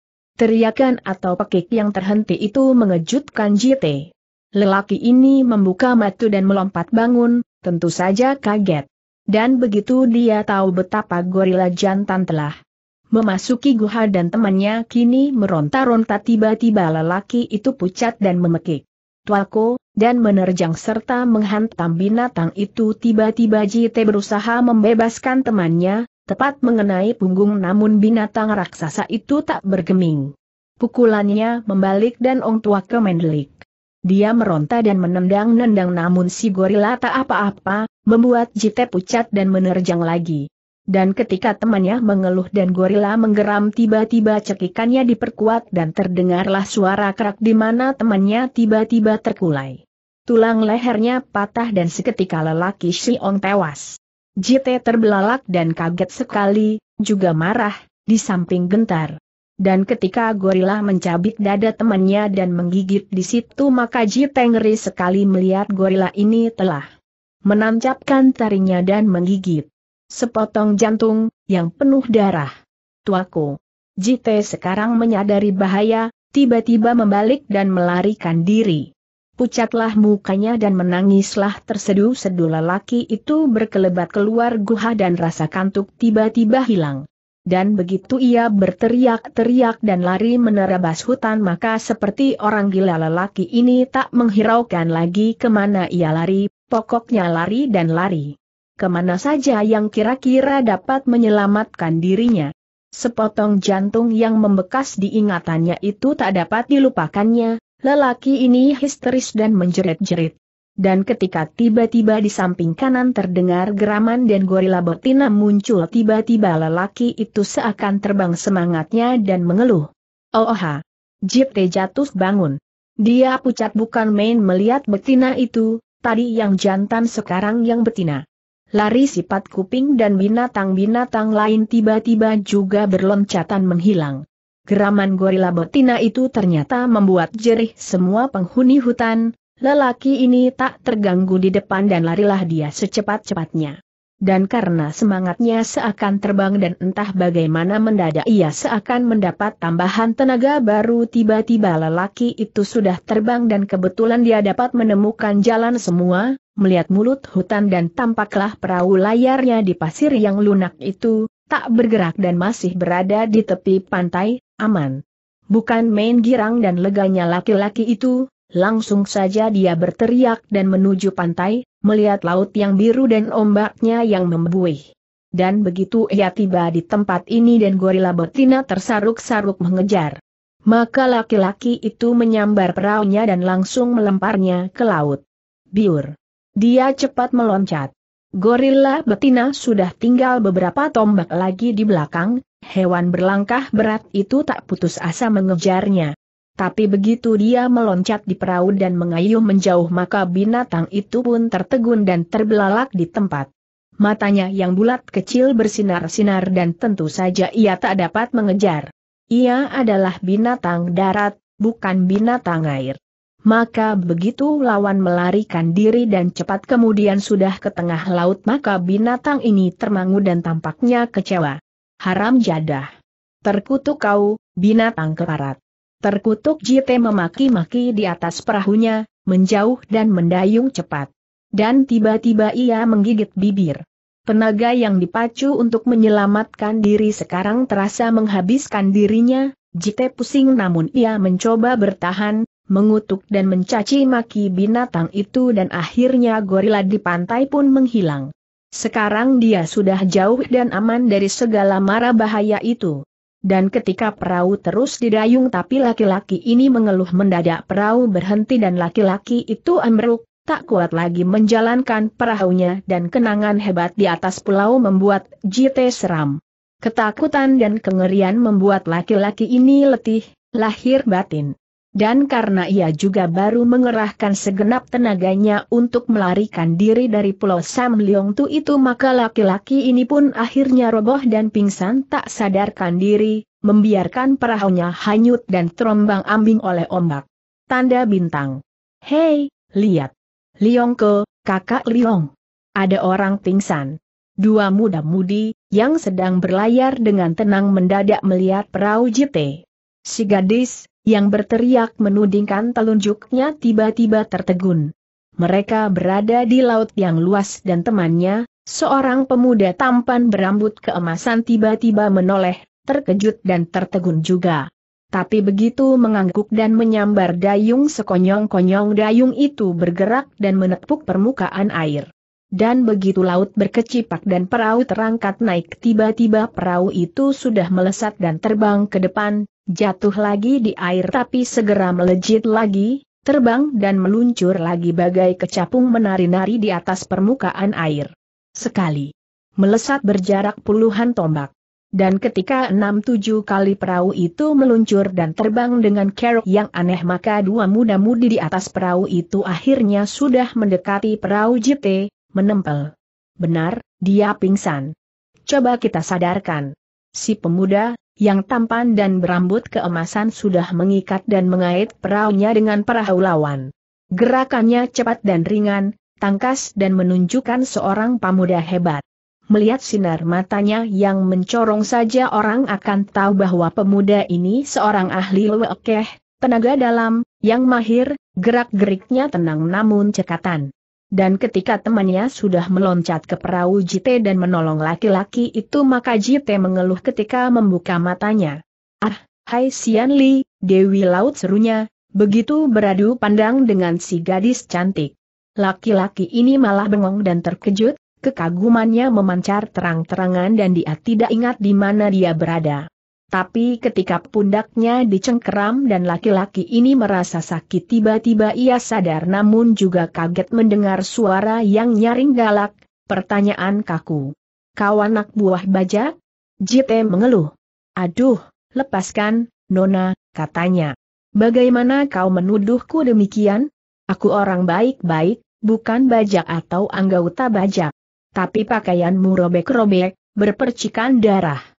Teriakan atau pekik yang terhenti itu mengejutkan JT. Lelaki ini membuka mata dan melompat bangun, tentu saja kaget. Dan begitu dia tahu betapa gorila jantan telah memasuki guha dan temannya kini meronta-ronta tiba-tiba lelaki itu pucat dan memekik. Tuako, dan menerjang serta menghantam binatang itu tiba-tiba Jite berusaha membebaskan temannya, tepat mengenai punggung namun binatang raksasa itu tak bergeming. Pukulannya membalik dan Ong Tuako mendelik. Dia meronta dan menendang-nendang namun si gorila tak apa-apa, membuat Jite pucat dan menerjang lagi. Dan ketika temannya mengeluh dan gorila menggeram tiba-tiba cekikannya diperkuat dan terdengarlah suara kerak di mana temannya tiba-tiba terkulai. Tulang lehernya patah dan seketika lelaki ong tewas. Jite terbelalak dan kaget sekali, juga marah, di samping gentar dan ketika gorila mencabik dada temannya dan menggigit di situ maka Ji sekali melihat gorila ini telah menancapkan taringnya dan menggigit. Sepotong jantung, yang penuh darah. Tuaku. Jite sekarang menyadari bahaya, tiba-tiba membalik dan melarikan diri. Pucatlah mukanya dan menangislah terseduh-seduh lelaki itu berkelebat keluar guha dan rasa kantuk tiba-tiba hilang dan begitu ia berteriak-teriak dan lari menerabas hutan maka seperti orang gila lelaki ini tak menghiraukan lagi kemana ia lari, pokoknya lari dan lari. Kemana saja yang kira-kira dapat menyelamatkan dirinya. Sepotong jantung yang membekas diingatannya itu tak dapat dilupakannya, lelaki ini histeris dan menjerit-jerit. Dan ketika tiba-tiba di samping kanan terdengar geraman dan gorila betina muncul tiba-tiba lelaki itu seakan terbang semangatnya dan mengeluh. Oh Jeep Jipte jatuh bangun. Dia pucat bukan main melihat betina itu, tadi yang jantan sekarang yang betina. Lari sifat kuping dan binatang-binatang lain tiba-tiba juga berloncatan menghilang. Geraman gorila betina itu ternyata membuat jerih semua penghuni hutan, Lelaki ini tak terganggu di depan dan larilah dia secepat-cepatnya. Dan karena semangatnya seakan terbang dan entah bagaimana mendadak ia seakan mendapat tambahan tenaga baru tiba-tiba lelaki itu sudah terbang dan kebetulan dia dapat menemukan jalan semua, melihat mulut hutan dan tampaklah perahu layarnya di pasir yang lunak itu, tak bergerak dan masih berada di tepi pantai, aman. Bukan main girang dan leganya laki-laki itu, Langsung saja dia berteriak dan menuju pantai, melihat laut yang biru dan ombaknya yang membuih. Dan begitu ia tiba di tempat ini dan gorila betina tersaruk-saruk mengejar. Maka laki-laki itu menyambar perahunya dan langsung melemparnya ke laut. Biur. Dia cepat meloncat. Gorila betina sudah tinggal beberapa tombak lagi di belakang, hewan berlangkah berat itu tak putus asa mengejarnya. Tapi begitu dia meloncat di perahu dan mengayuh menjauh maka binatang itu pun tertegun dan terbelalak di tempat. Matanya yang bulat kecil bersinar-sinar dan tentu saja ia tak dapat mengejar. Ia adalah binatang darat, bukan binatang air. Maka begitu lawan melarikan diri dan cepat kemudian sudah ke tengah laut maka binatang ini termangu dan tampaknya kecewa. Haram jadah. Terkutuk kau, binatang keparat. Terkutuk Jite memaki-maki di atas perahunya, menjauh dan mendayung cepat. Dan tiba-tiba ia menggigit bibir. Tenaga yang dipacu untuk menyelamatkan diri sekarang terasa menghabiskan dirinya, Jite pusing namun ia mencoba bertahan, mengutuk dan mencaci maki binatang itu dan akhirnya gorila di pantai pun menghilang. Sekarang dia sudah jauh dan aman dari segala mara bahaya itu. Dan ketika perahu terus didayung tapi laki-laki ini mengeluh mendadak perahu berhenti dan laki-laki itu ambruk, tak kuat lagi menjalankan perahunya dan kenangan hebat di atas pulau membuat JT seram. Ketakutan dan kengerian membuat laki-laki ini letih, lahir batin dan karena ia juga baru mengerahkan segenap tenaganya untuk melarikan diri dari pulau Sam Leong Tu itu maka laki-laki ini pun akhirnya roboh dan pingsan tak sadarkan diri, membiarkan perahunya hanyut dan terombang ambing oleh ombak. Tanda bintang. Hei, lihat. Leong Ke, kakak Leong. Ada orang pingsan. Dua muda-mudi, yang sedang berlayar dengan tenang mendadak melihat perahu JT. Si gadis, yang berteriak menudingkan telunjuknya tiba-tiba tertegun. Mereka berada di laut yang luas dan temannya, seorang pemuda tampan berambut keemasan tiba-tiba menoleh, terkejut dan tertegun juga. Tapi begitu mengangguk dan menyambar dayung sekonyong-konyong dayung itu bergerak dan menepuk permukaan air. Dan begitu laut berkecipak dan perahu terangkat naik tiba-tiba perahu itu sudah melesat dan terbang ke depan, jatuh lagi di air tapi segera melejit lagi, terbang dan meluncur lagi bagai kecapung menari-nari di atas permukaan air. Sekali. Melesat berjarak puluhan tombak. Dan ketika enam tujuh kali perahu itu meluncur dan terbang dengan kerok yang aneh maka dua muda-mudi di atas perahu itu akhirnya sudah mendekati perahu JT, menempel. Benar, dia pingsan. Coba kita sadarkan. Si pemuda, yang tampan dan berambut keemasan sudah mengikat dan mengait perahunya dengan perahu lawan. Gerakannya cepat dan ringan, tangkas dan menunjukkan seorang pemuda hebat. Melihat sinar matanya yang mencorong saja orang akan tahu bahwa pemuda ini seorang ahli lewekeh, tenaga dalam, yang mahir, gerak-geriknya tenang namun cekatan. Dan ketika temannya sudah meloncat ke perahu Jite dan menolong laki-laki itu maka Jite mengeluh ketika membuka matanya. Ah, hai Sian Li, Dewi Laut serunya, begitu beradu pandang dengan si gadis cantik. Laki-laki ini malah bengong dan terkejut, kekagumannya memancar terang-terangan dan dia tidak ingat di mana dia berada. Tapi ketika pundaknya dicengkeram dan laki-laki ini merasa sakit tiba-tiba ia sadar namun juga kaget mendengar suara yang nyaring galak, pertanyaan kaku. Kau anak buah bajak? Jite mengeluh. Aduh, lepaskan, Nona, katanya. Bagaimana kau menuduhku demikian? Aku orang baik-baik, bukan bajak atau anggota bajak. Tapi pakaianmu robek-robek, berpercikan darah.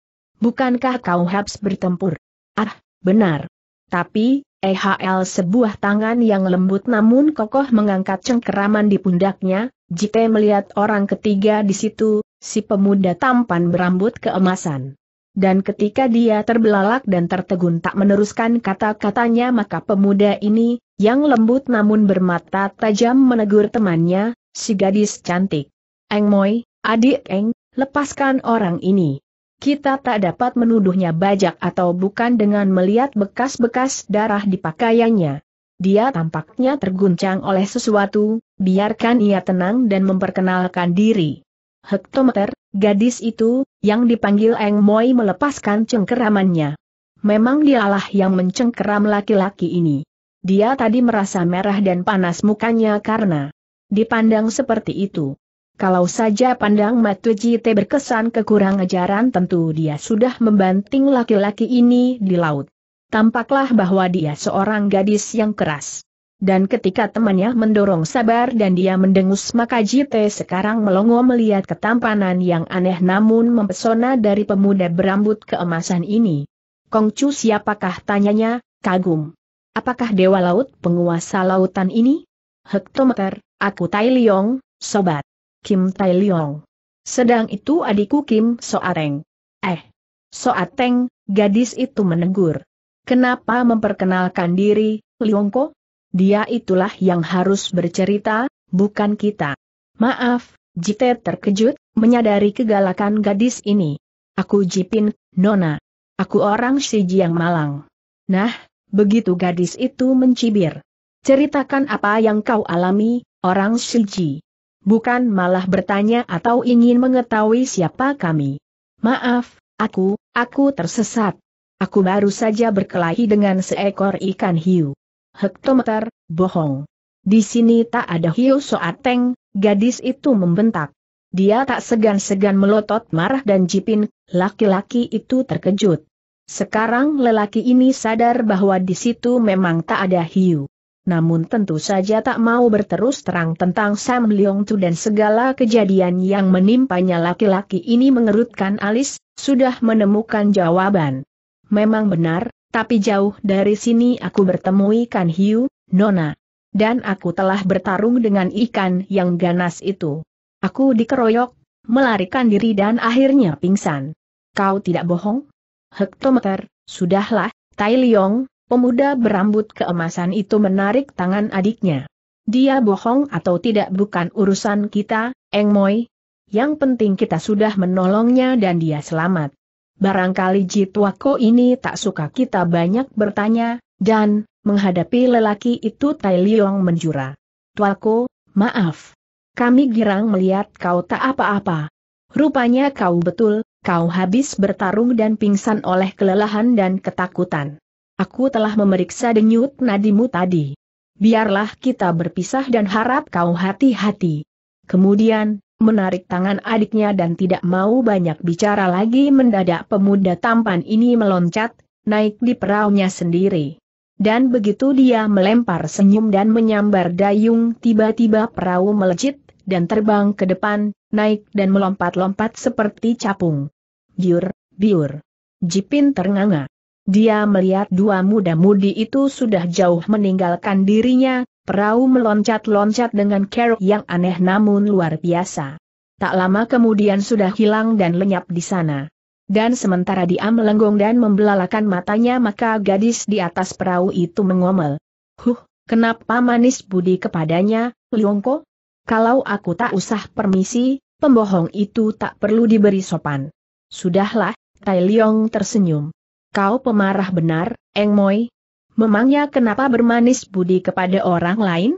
Bukankah kau habis bertempur? Ah, benar. Tapi, EHL sebuah tangan yang lembut namun kokoh mengangkat cengkeraman di pundaknya, Jite melihat orang ketiga di situ, si pemuda tampan berambut keemasan. Dan ketika dia terbelalak dan tertegun tak meneruskan kata-katanya maka pemuda ini, yang lembut namun bermata tajam menegur temannya, si gadis cantik. Eng Moi, adik Eng, lepaskan orang ini. Kita tak dapat menuduhnya bajak atau bukan dengan melihat bekas-bekas darah di pakaiannya. Dia tampaknya terguncang oleh sesuatu, biarkan ia tenang dan memperkenalkan diri. Hektometer, gadis itu, yang dipanggil Eng Moi melepaskan cengkeramannya. Memang dialah yang mencengkeram laki-laki ini. Dia tadi merasa merah dan panas mukanya karena dipandang seperti itu. Kalau saja pandang Matu Jite berkesan kekurang ajaran tentu dia sudah membanting laki-laki ini di laut. Tampaklah bahwa dia seorang gadis yang keras. Dan ketika temannya mendorong sabar dan dia mendengus maka Jite sekarang melongo melihat ketampanan yang aneh namun mempesona dari pemuda berambut keemasan ini. Kongcu siapakah tanyanya, kagum. Apakah Dewa Laut penguasa lautan ini? Hektometer, aku Tai Liong, sobat. Kim Tai Leong. Sedang itu adikku Kim Soareng. Eh, Soateng, gadis itu menegur. Kenapa memperkenalkan diri, Liongko? Dia itulah yang harus bercerita, bukan kita. Maaf, Jite terkejut, menyadari kegalakan gadis ini. Aku Jipin, Nona. Aku orang yang Malang. Nah, begitu gadis itu mencibir. Ceritakan apa yang kau alami, orang Shiji bukan malah bertanya atau ingin mengetahui siapa kami. Maaf, aku, aku tersesat. Aku baru saja berkelahi dengan seekor ikan hiu. Hektometer, bohong. Di sini tak ada hiu soateng, gadis itu membentak. Dia tak segan-segan melotot marah dan jipin, laki-laki itu terkejut. Sekarang lelaki ini sadar bahwa di situ memang tak ada hiu namun tentu saja tak mau berterus terang tentang Sam Leong Tu dan segala kejadian yang menimpanya laki-laki ini mengerutkan alis, sudah menemukan jawaban. Memang benar, tapi jauh dari sini aku bertemu ikan hiu, Nona. Dan aku telah bertarung dengan ikan yang ganas itu. Aku dikeroyok, melarikan diri dan akhirnya pingsan. Kau tidak bohong? Hektometer, sudahlah, Tai Leong, Pemuda berambut keemasan itu menarik tangan adiknya. Dia bohong atau tidak bukan urusan kita, Eng Moi. Yang penting kita sudah menolongnya dan dia selamat. Barangkali Jitwako ini tak suka kita banyak bertanya, dan, menghadapi lelaki itu Tai Liong menjura. Tuako, maaf. Kami girang melihat kau tak apa-apa. Rupanya kau betul, kau habis bertarung dan pingsan oleh kelelahan dan ketakutan. Aku telah memeriksa denyut nadimu tadi. Biarlah kita berpisah dan harap kau hati-hati. Kemudian, menarik tangan adiknya dan tidak mau banyak bicara lagi mendadak pemuda tampan ini meloncat, naik di peraunya sendiri. Dan begitu dia melempar senyum dan menyambar dayung tiba-tiba perahu melejit, dan terbang ke depan, naik dan melompat-lompat seperti capung. Biur, biur. Jipin ternganga. Dia melihat dua muda-mudi itu sudah jauh meninggalkan dirinya, perahu meloncat-loncat dengan kerok yang aneh namun luar biasa. Tak lama kemudian sudah hilang dan lenyap di sana. Dan sementara dia melenggong dan membelalakan matanya maka gadis di atas perahu itu mengomel. Huh, kenapa manis budi kepadanya, Liongko? Kalau aku tak usah permisi, pembohong itu tak perlu diberi sopan. Sudahlah, Tai Liong tersenyum. Kau pemarah benar, Eng Moi. Memangnya kenapa bermanis budi kepada orang lain?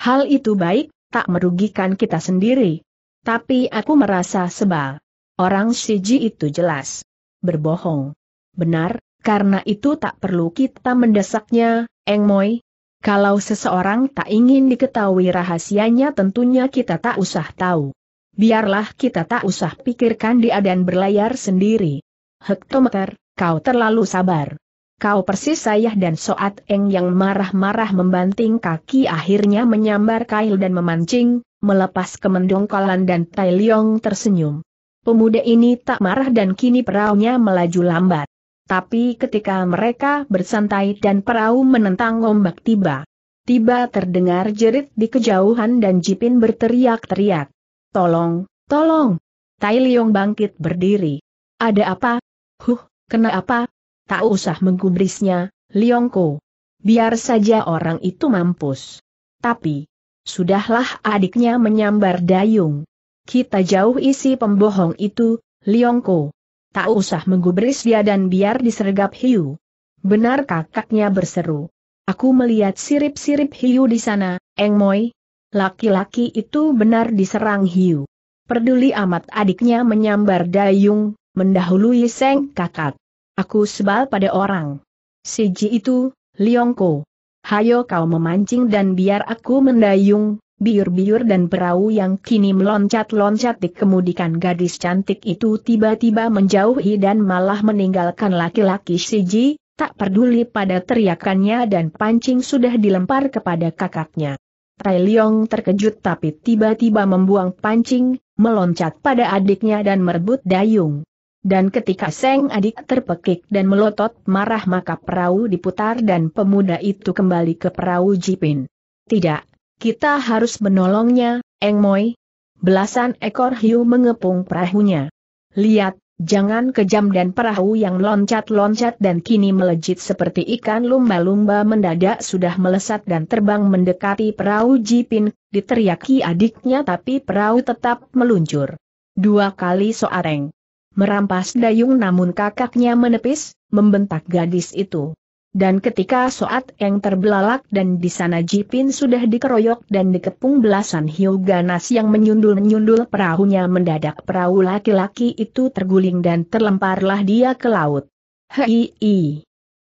Hal itu baik, tak merugikan kita sendiri. Tapi aku merasa sebal. Orang Siji itu jelas. Berbohong. Benar, karena itu tak perlu kita mendesaknya, Eng Moi. Kalau seseorang tak ingin diketahui rahasianya tentunya kita tak usah tahu. Biarlah kita tak usah pikirkan dia dan berlayar sendiri. Hektometer Kau terlalu sabar. Kau persis Sayah dan Soat Eng yang marah-marah membanting kaki akhirnya menyambar kail dan memancing, melepas kemendongkolan dan Tai Leong tersenyum. Pemuda ini tak marah dan kini peraunya melaju lambat. Tapi ketika mereka bersantai dan perahu menentang ombak tiba. Tiba terdengar jerit di kejauhan dan Jipin berteriak-teriak. Tolong, tolong. Tai Leong bangkit berdiri. Ada apa? Huh, Kena apa? Tak usah menggubrisnya, Liongko. Biar saja orang itu mampus. Tapi, sudahlah adiknya menyambar dayung. Kita jauh isi pembohong itu, Liongko. Tak usah menggubris dia dan biar disergap hiu. Benar kakaknya berseru. Aku melihat sirip-sirip hiu di sana, Engmoy. Laki-laki itu benar diserang hiu. Peduli amat adiknya menyambar dayung, mendahului Seng Kakak. Aku sebal pada orang. Siji itu, Liongko. Hayo kau memancing dan biar aku mendayung, biur-biur dan perahu yang kini meloncat-loncat kemudikan gadis cantik itu tiba-tiba menjauhi dan malah meninggalkan laki-laki Siji, tak peduli pada teriakannya dan pancing sudah dilempar kepada kakaknya. Tai Liong terkejut tapi tiba-tiba membuang pancing, meloncat pada adiknya dan merebut dayung. Dan ketika Seng adik terpekik dan melotot marah maka perahu diputar dan pemuda itu kembali ke perahu Jipin. Tidak, kita harus menolongnya, Eng Moi. Belasan ekor hiu mengepung perahunya. Lihat, jangan kejam dan perahu yang loncat-loncat dan kini melejit seperti ikan lumba-lumba mendadak sudah melesat dan terbang mendekati perahu Jipin, diteriaki adiknya tapi perahu tetap meluncur. Dua kali soareng merampas dayung namun kakaknya menepis, membentak gadis itu. Dan ketika Soat yang terbelalak dan di sana Jipin sudah dikeroyok dan dikepung belasan hiu ganas yang menyundul-nyundul perahunya mendadak perahu laki-laki itu terguling dan terlemparlah dia ke laut. Hei!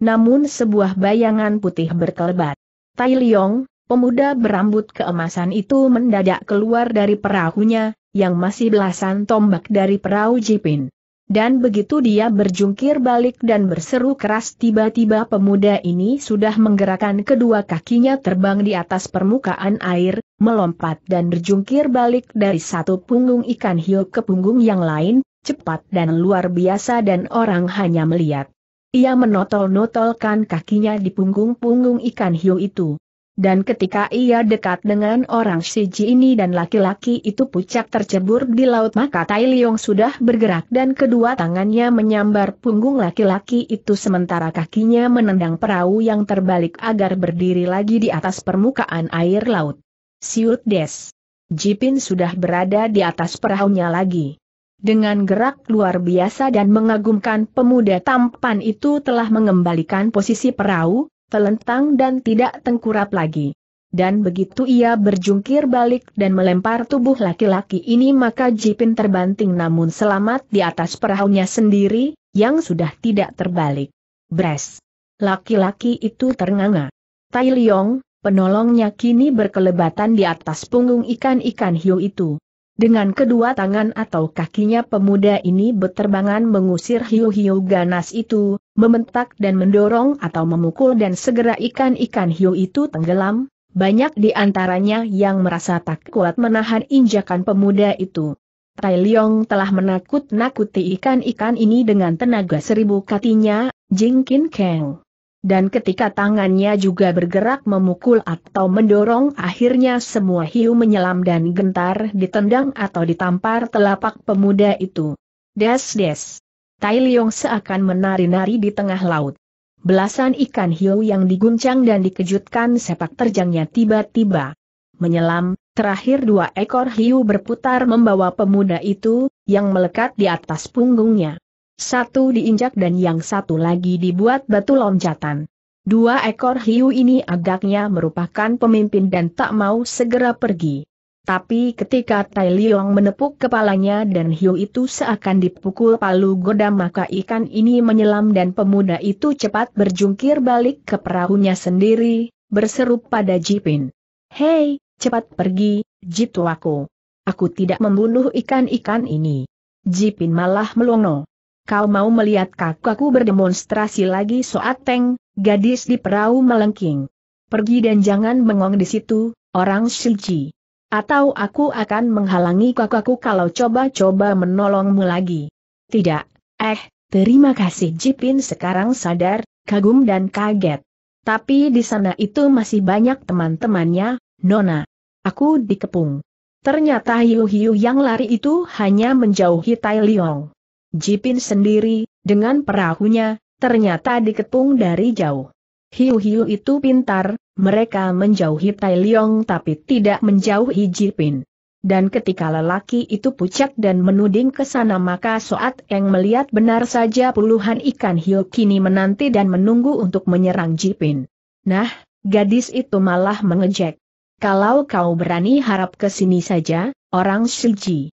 Namun sebuah bayangan putih berkelebat. Tai Liong, pemuda berambut keemasan itu mendadak keluar dari perahunya, yang masih belasan tombak dari perahu Jipin. Dan begitu dia berjungkir balik dan berseru keras tiba-tiba pemuda ini sudah menggerakkan kedua kakinya terbang di atas permukaan air, melompat dan berjungkir balik dari satu punggung ikan hiu ke punggung yang lain, cepat dan luar biasa dan orang hanya melihat. Ia menotol-notolkan kakinya di punggung-punggung ikan hiu itu. Dan ketika ia dekat dengan orang siji ini dan laki-laki itu pucat tercebur di laut maka Tai Liong sudah bergerak dan kedua tangannya menyambar punggung laki-laki itu sementara kakinya menendang perahu yang terbalik agar berdiri lagi di atas permukaan air laut. Siut Des. Jipin sudah berada di atas perahunya lagi. Dengan gerak luar biasa dan mengagumkan pemuda tampan itu telah mengembalikan posisi perahu, Telentang dan tidak tengkurap lagi. Dan begitu ia berjungkir balik dan melempar tubuh laki-laki ini maka Jipin terbanting namun selamat di atas perahunya sendiri, yang sudah tidak terbalik. Bres. Laki-laki itu ternganga. Tai Leong, penolongnya kini berkelebatan di atas punggung ikan-ikan hiu itu. Dengan kedua tangan atau kakinya pemuda ini berterbangan mengusir hiu-hiu ganas itu, membentak dan mendorong atau memukul dan segera ikan-ikan hiu itu tenggelam, banyak di antaranya yang merasa tak kuat menahan injakan pemuda itu. Tai Leong telah menakut-nakuti ikan-ikan ini dengan tenaga seribu katinya, Jing Jingkin Kang dan ketika tangannya juga bergerak memukul atau mendorong akhirnya semua hiu menyelam dan gentar ditendang atau ditampar telapak pemuda itu. Des-des. Tai Leong seakan menari-nari di tengah laut. Belasan ikan hiu yang diguncang dan dikejutkan sepak terjangnya tiba-tiba. Menyelam, terakhir dua ekor hiu berputar membawa pemuda itu, yang melekat di atas punggungnya satu diinjak dan yang satu lagi dibuat batu loncatan. Dua ekor hiu ini agaknya merupakan pemimpin dan tak mau segera pergi. Tapi ketika Tai Liong menepuk kepalanya dan hiu itu seakan dipukul palu goda maka ikan ini menyelam dan pemuda itu cepat berjungkir balik ke perahunya sendiri, berseru pada Jipin. Hei, cepat pergi, Jituaku. Aku tidak membunuh ikan-ikan ini. Jipin malah melongo kau mau melihat kakakku berdemonstrasi lagi soat teng, gadis di perahu melengking. Pergi dan jangan mengong di situ, orang suci. Atau aku akan menghalangi kakakku kalau coba-coba menolongmu lagi. Tidak, eh, terima kasih Jipin sekarang sadar, kagum dan kaget. Tapi di sana itu masih banyak teman-temannya, Nona. Aku dikepung. Ternyata hiu-hiu yang lari itu hanya menjauhi Tai Liong. Jipin sendiri, dengan perahunya, ternyata dikepung dari jauh. Hiu-hiu itu pintar, mereka menjauhi Tai Leong tapi tidak menjauhi Jipin. Dan ketika lelaki itu pucat dan menuding ke sana maka Soat Eng melihat benar saja puluhan ikan hiu kini menanti dan menunggu untuk menyerang Jipin. Nah, gadis itu malah mengejek. Kalau kau berani harap ke sini saja, orang Shiji.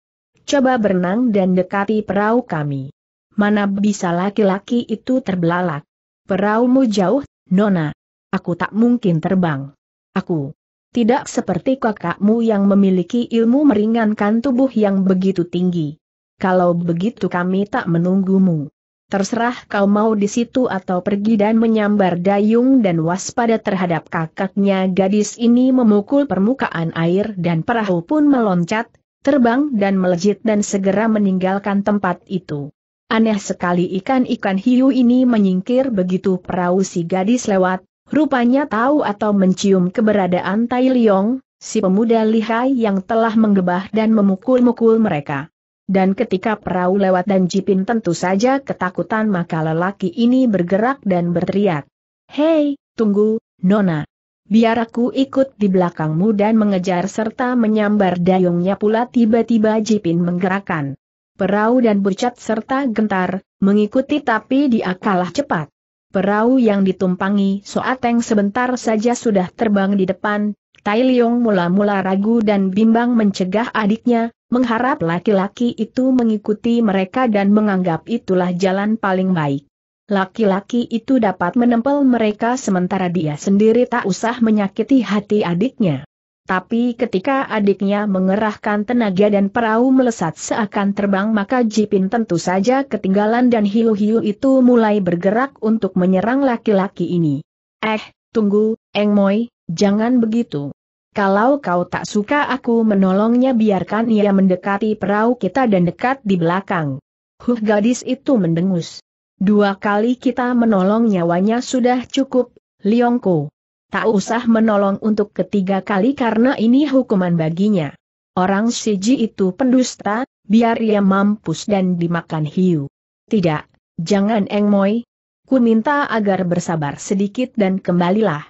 Coba berenang dan dekati perahu kami. Mana bisa laki-laki itu terbelalak. Perahumu jauh, Nona. Aku tak mungkin terbang. Aku tidak seperti kakakmu yang memiliki ilmu meringankan tubuh yang begitu tinggi. Kalau begitu kami tak menunggumu. Terserah kau mau di situ atau pergi dan menyambar dayung dan waspada terhadap kakaknya gadis ini memukul permukaan air dan perahu pun meloncat, terbang dan melejit dan segera meninggalkan tempat itu. Aneh sekali ikan-ikan hiu ini menyingkir begitu perahu si gadis lewat, rupanya tahu atau mencium keberadaan Tai Liong, si pemuda lihai yang telah menggebah dan memukul-mukul mereka. Dan ketika perahu lewat dan Jipin tentu saja ketakutan maka lelaki ini bergerak dan berteriak. Hei, tunggu, Nona. Biar aku ikut di belakangmu dan mengejar serta menyambar dayungnya pula tiba-tiba Jipin menggerakkan. Perahu dan bercat serta gentar, mengikuti tapi dia kalah cepat. Perahu yang ditumpangi Soateng sebentar saja sudah terbang di depan, Tai Liong mula-mula ragu dan bimbang mencegah adiknya, mengharap laki-laki itu mengikuti mereka dan menganggap itulah jalan paling baik. Laki-laki itu dapat menempel mereka sementara dia sendiri tak usah menyakiti hati adiknya. Tapi ketika adiknya mengerahkan tenaga dan perahu melesat seakan terbang maka Jipin tentu saja ketinggalan dan hiu-hiu itu mulai bergerak untuk menyerang laki-laki ini. Eh, tunggu, Eng Moi, jangan begitu. Kalau kau tak suka aku menolongnya biarkan ia mendekati perahu kita dan dekat di belakang. Huh gadis itu mendengus. Dua kali kita menolong nyawanya sudah cukup, Liongko. Tak usah menolong untuk ketiga kali karena ini hukuman baginya. Orang Siji itu pendusta, biar ia mampus dan dimakan hiu. Tidak, jangan engmoy. Ku minta agar bersabar sedikit dan kembalilah.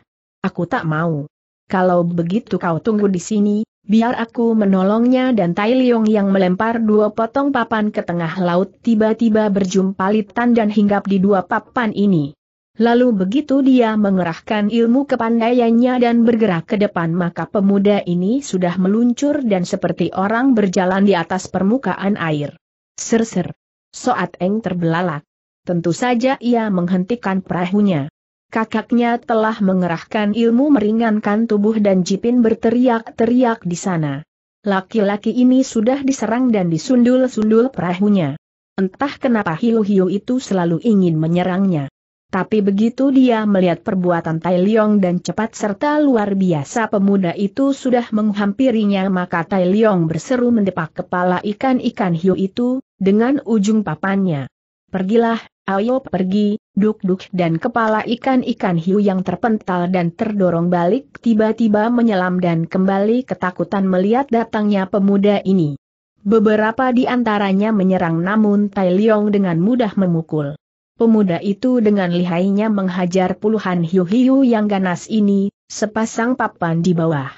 Aku tak mau. Kalau begitu kau tunggu di sini, Biar aku menolongnya dan Tai Leong yang melempar dua potong papan ke tengah laut tiba-tiba berjumpa Litan dan hinggap di dua papan ini. Lalu begitu dia mengerahkan ilmu kepandaiannya dan bergerak ke depan maka pemuda ini sudah meluncur dan seperti orang berjalan di atas permukaan air. Ser-ser. Soat Eng terbelalak. Tentu saja ia menghentikan perahunya kakaknya telah mengerahkan ilmu meringankan tubuh dan Jipin berteriak-teriak di sana. Laki-laki ini sudah diserang dan disundul-sundul perahunya. Entah kenapa Hiu-Hiu itu selalu ingin menyerangnya. Tapi begitu dia melihat perbuatan Tai Leong dan cepat serta luar biasa pemuda itu sudah menghampirinya maka Tai Leong berseru mendepak kepala ikan-ikan hiu itu, dengan ujung papannya. Pergilah, Ayo pergi, duk-duk dan kepala ikan-ikan hiu yang terpental dan terdorong balik tiba-tiba menyelam dan kembali ketakutan melihat datangnya pemuda ini. Beberapa di antaranya menyerang namun Tai Leong dengan mudah memukul. Pemuda itu dengan lihainya menghajar puluhan hiu-hiu yang ganas ini, sepasang papan di bawah.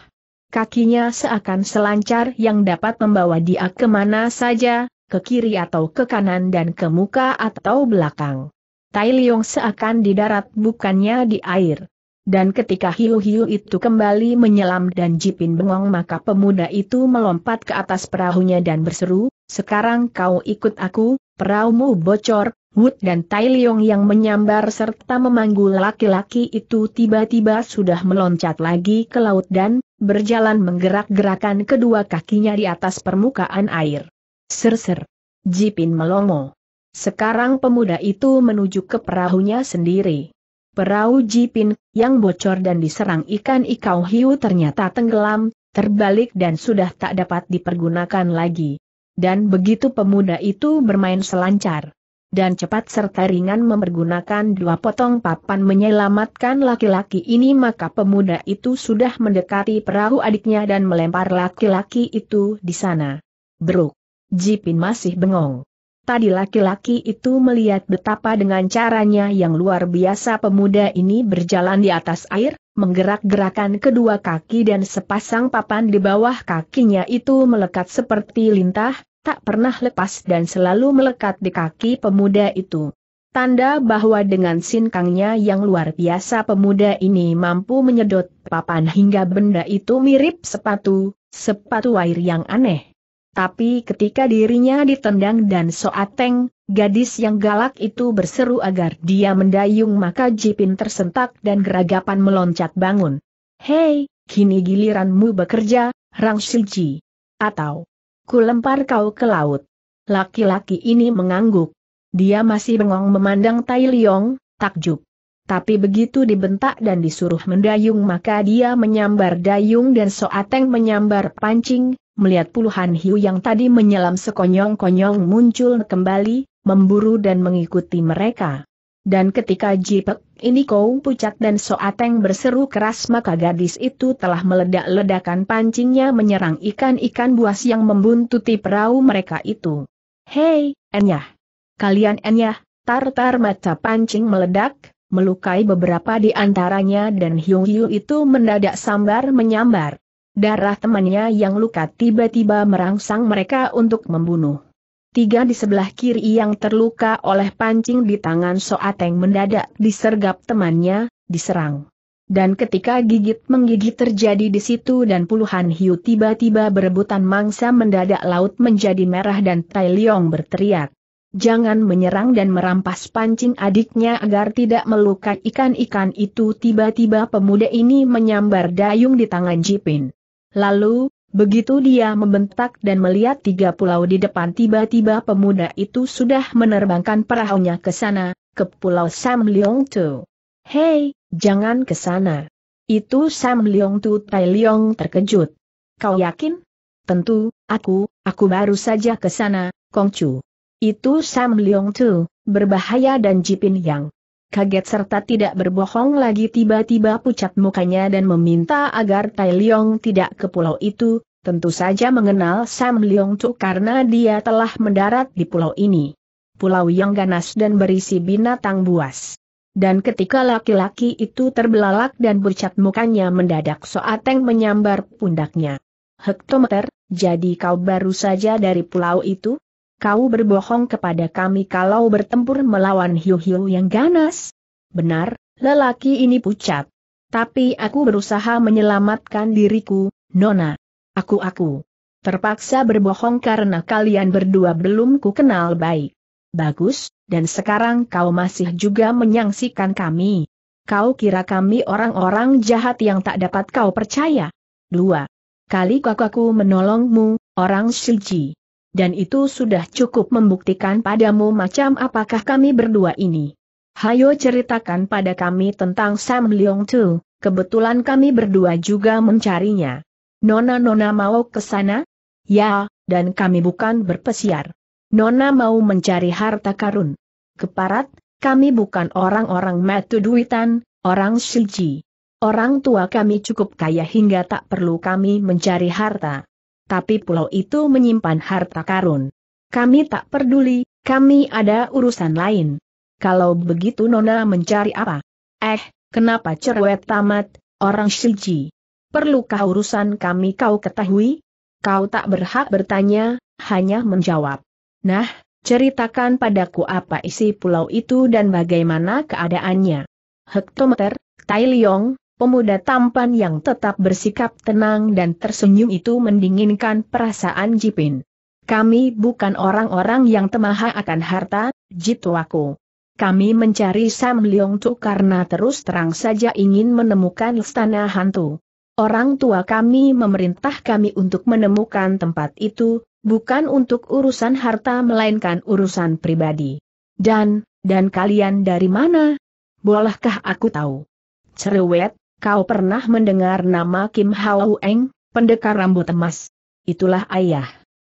Kakinya seakan selancar yang dapat membawa dia kemana saja, ke kiri atau ke kanan dan ke muka atau belakang. Tai Liong seakan di darat bukannya di air. Dan ketika hiu-hiu itu kembali menyelam dan Jipin bengong maka pemuda itu melompat ke atas perahunya dan berseru, sekarang kau ikut aku, perahumu bocor, Wood dan Tai Liong yang menyambar serta memanggul laki-laki itu tiba-tiba sudah meloncat lagi ke laut dan berjalan menggerak-gerakan kedua kakinya di atas permukaan air. Ser-ser. Jipin melongo. Sekarang pemuda itu menuju ke perahunya sendiri. Perahu Jipin, yang bocor dan diserang ikan ikau hiu ternyata tenggelam, terbalik dan sudah tak dapat dipergunakan lagi. Dan begitu pemuda itu bermain selancar dan cepat serta ringan mempergunakan dua potong papan menyelamatkan laki-laki ini maka pemuda itu sudah mendekati perahu adiknya dan melempar laki-laki itu di sana. Beruk. Jipin masih bengong. Tadi laki-laki itu melihat betapa dengan caranya yang luar biasa pemuda ini berjalan di atas air, menggerak-gerakan kedua kaki dan sepasang papan di bawah kakinya itu melekat seperti lintah, tak pernah lepas dan selalu melekat di kaki pemuda itu. Tanda bahwa dengan sinkangnya yang luar biasa pemuda ini mampu menyedot papan hingga benda itu mirip sepatu, sepatu air yang aneh. Tapi ketika dirinya ditendang dan soateng, gadis yang galak itu berseru agar dia mendayung maka Jipin tersentak dan geragapan meloncat bangun. Hei, kini giliranmu bekerja, Rang Silji. Atau, ku lempar kau ke laut. Laki-laki ini mengangguk. Dia masih bengong memandang Tai Liong, takjub. Tapi begitu dibentak dan disuruh mendayung maka dia menyambar dayung dan soateng menyambar pancing, melihat puluhan hiu yang tadi menyelam sekonyong-konyong muncul kembali, memburu dan mengikuti mereka. Dan ketika Jipek, kau Pucat dan Soateng berseru keras maka gadis itu telah meledak-ledakan pancingnya menyerang ikan-ikan buas yang membuntuti perahu mereka itu. Hei, Enyah! Kalian Enyah, tartar mata pancing meledak, melukai beberapa di antaranya dan hiu-hiu itu mendadak sambar menyambar darah temannya yang luka tiba-tiba merangsang mereka untuk membunuh. Tiga di sebelah kiri yang terluka oleh pancing di tangan Soateng mendadak disergap temannya, diserang. Dan ketika gigit-menggigit terjadi di situ dan puluhan hiu tiba-tiba berebutan mangsa mendadak laut menjadi merah dan Tai Leong berteriak. Jangan menyerang dan merampas pancing adiknya agar tidak melukai ikan-ikan itu tiba-tiba pemuda ini menyambar dayung di tangan Jipin. Lalu, begitu dia membentak dan melihat tiga pulau di depan tiba-tiba pemuda itu sudah menerbangkan perahunya ke sana, ke pulau Sam Leong Tu. Hei, jangan ke sana. Itu Sam Leong Tu Tai Leong terkejut. Kau yakin? Tentu, aku, aku baru saja ke sana, Kong Chu. Itu Sam Leong Tu, berbahaya dan Jipin Yang kaget serta tidak berbohong lagi tiba-tiba pucat mukanya dan meminta agar Tai Leong tidak ke pulau itu, tentu saja mengenal Sam Leong tuh karena dia telah mendarat di pulau ini. Pulau yang ganas dan berisi binatang buas. Dan ketika laki-laki itu terbelalak dan pucat mukanya mendadak Soateng menyambar pundaknya. Hektometer, jadi kau baru saja dari pulau itu? Kau berbohong kepada kami kalau bertempur melawan hiu-hiu yang ganas? Benar, lelaki ini pucat. Tapi aku berusaha menyelamatkan diriku, Nona. Aku-aku. Terpaksa berbohong karena kalian berdua belum ku kenal baik. Bagus, dan sekarang kau masih juga menyangsikan kami. Kau kira kami orang-orang jahat yang tak dapat kau percaya? Dua Kali kakakku menolongmu, orang Shiji dan itu sudah cukup membuktikan padamu macam apakah kami berdua ini. Hayo ceritakan pada kami tentang Sam Leong Tu, kebetulan kami berdua juga mencarinya. Nona-nona mau ke sana? Ya, dan kami bukan berpesiar. Nona mau mencari harta karun. Keparat, kami bukan orang-orang metu duitan, orang silji. Orang tua kami cukup kaya hingga tak perlu kami mencari harta tapi pulau itu menyimpan harta karun. Kami tak peduli, kami ada urusan lain. Kalau begitu Nona mencari apa? Eh, kenapa cerewet tamat, orang Shiji? Perlukah urusan kami kau ketahui? Kau tak berhak bertanya, hanya menjawab. Nah, ceritakan padaku apa isi pulau itu dan bagaimana keadaannya. Hektometer, Tai Liong, Pemuda tampan yang tetap bersikap tenang dan tersenyum itu mendinginkan perasaan Jipin. Kami bukan orang-orang yang temaha akan harta, Jitwaku. Kami mencari Sam Leong Tu karena terus terang saja ingin menemukan istana hantu. Orang tua kami memerintah kami untuk menemukan tempat itu, bukan untuk urusan harta melainkan urusan pribadi. Dan, dan kalian dari mana? Bolehkah aku tahu? Cerewet, Kau pernah mendengar nama Kim Hao Eng, pendekar rambut emas? Itulah ayah.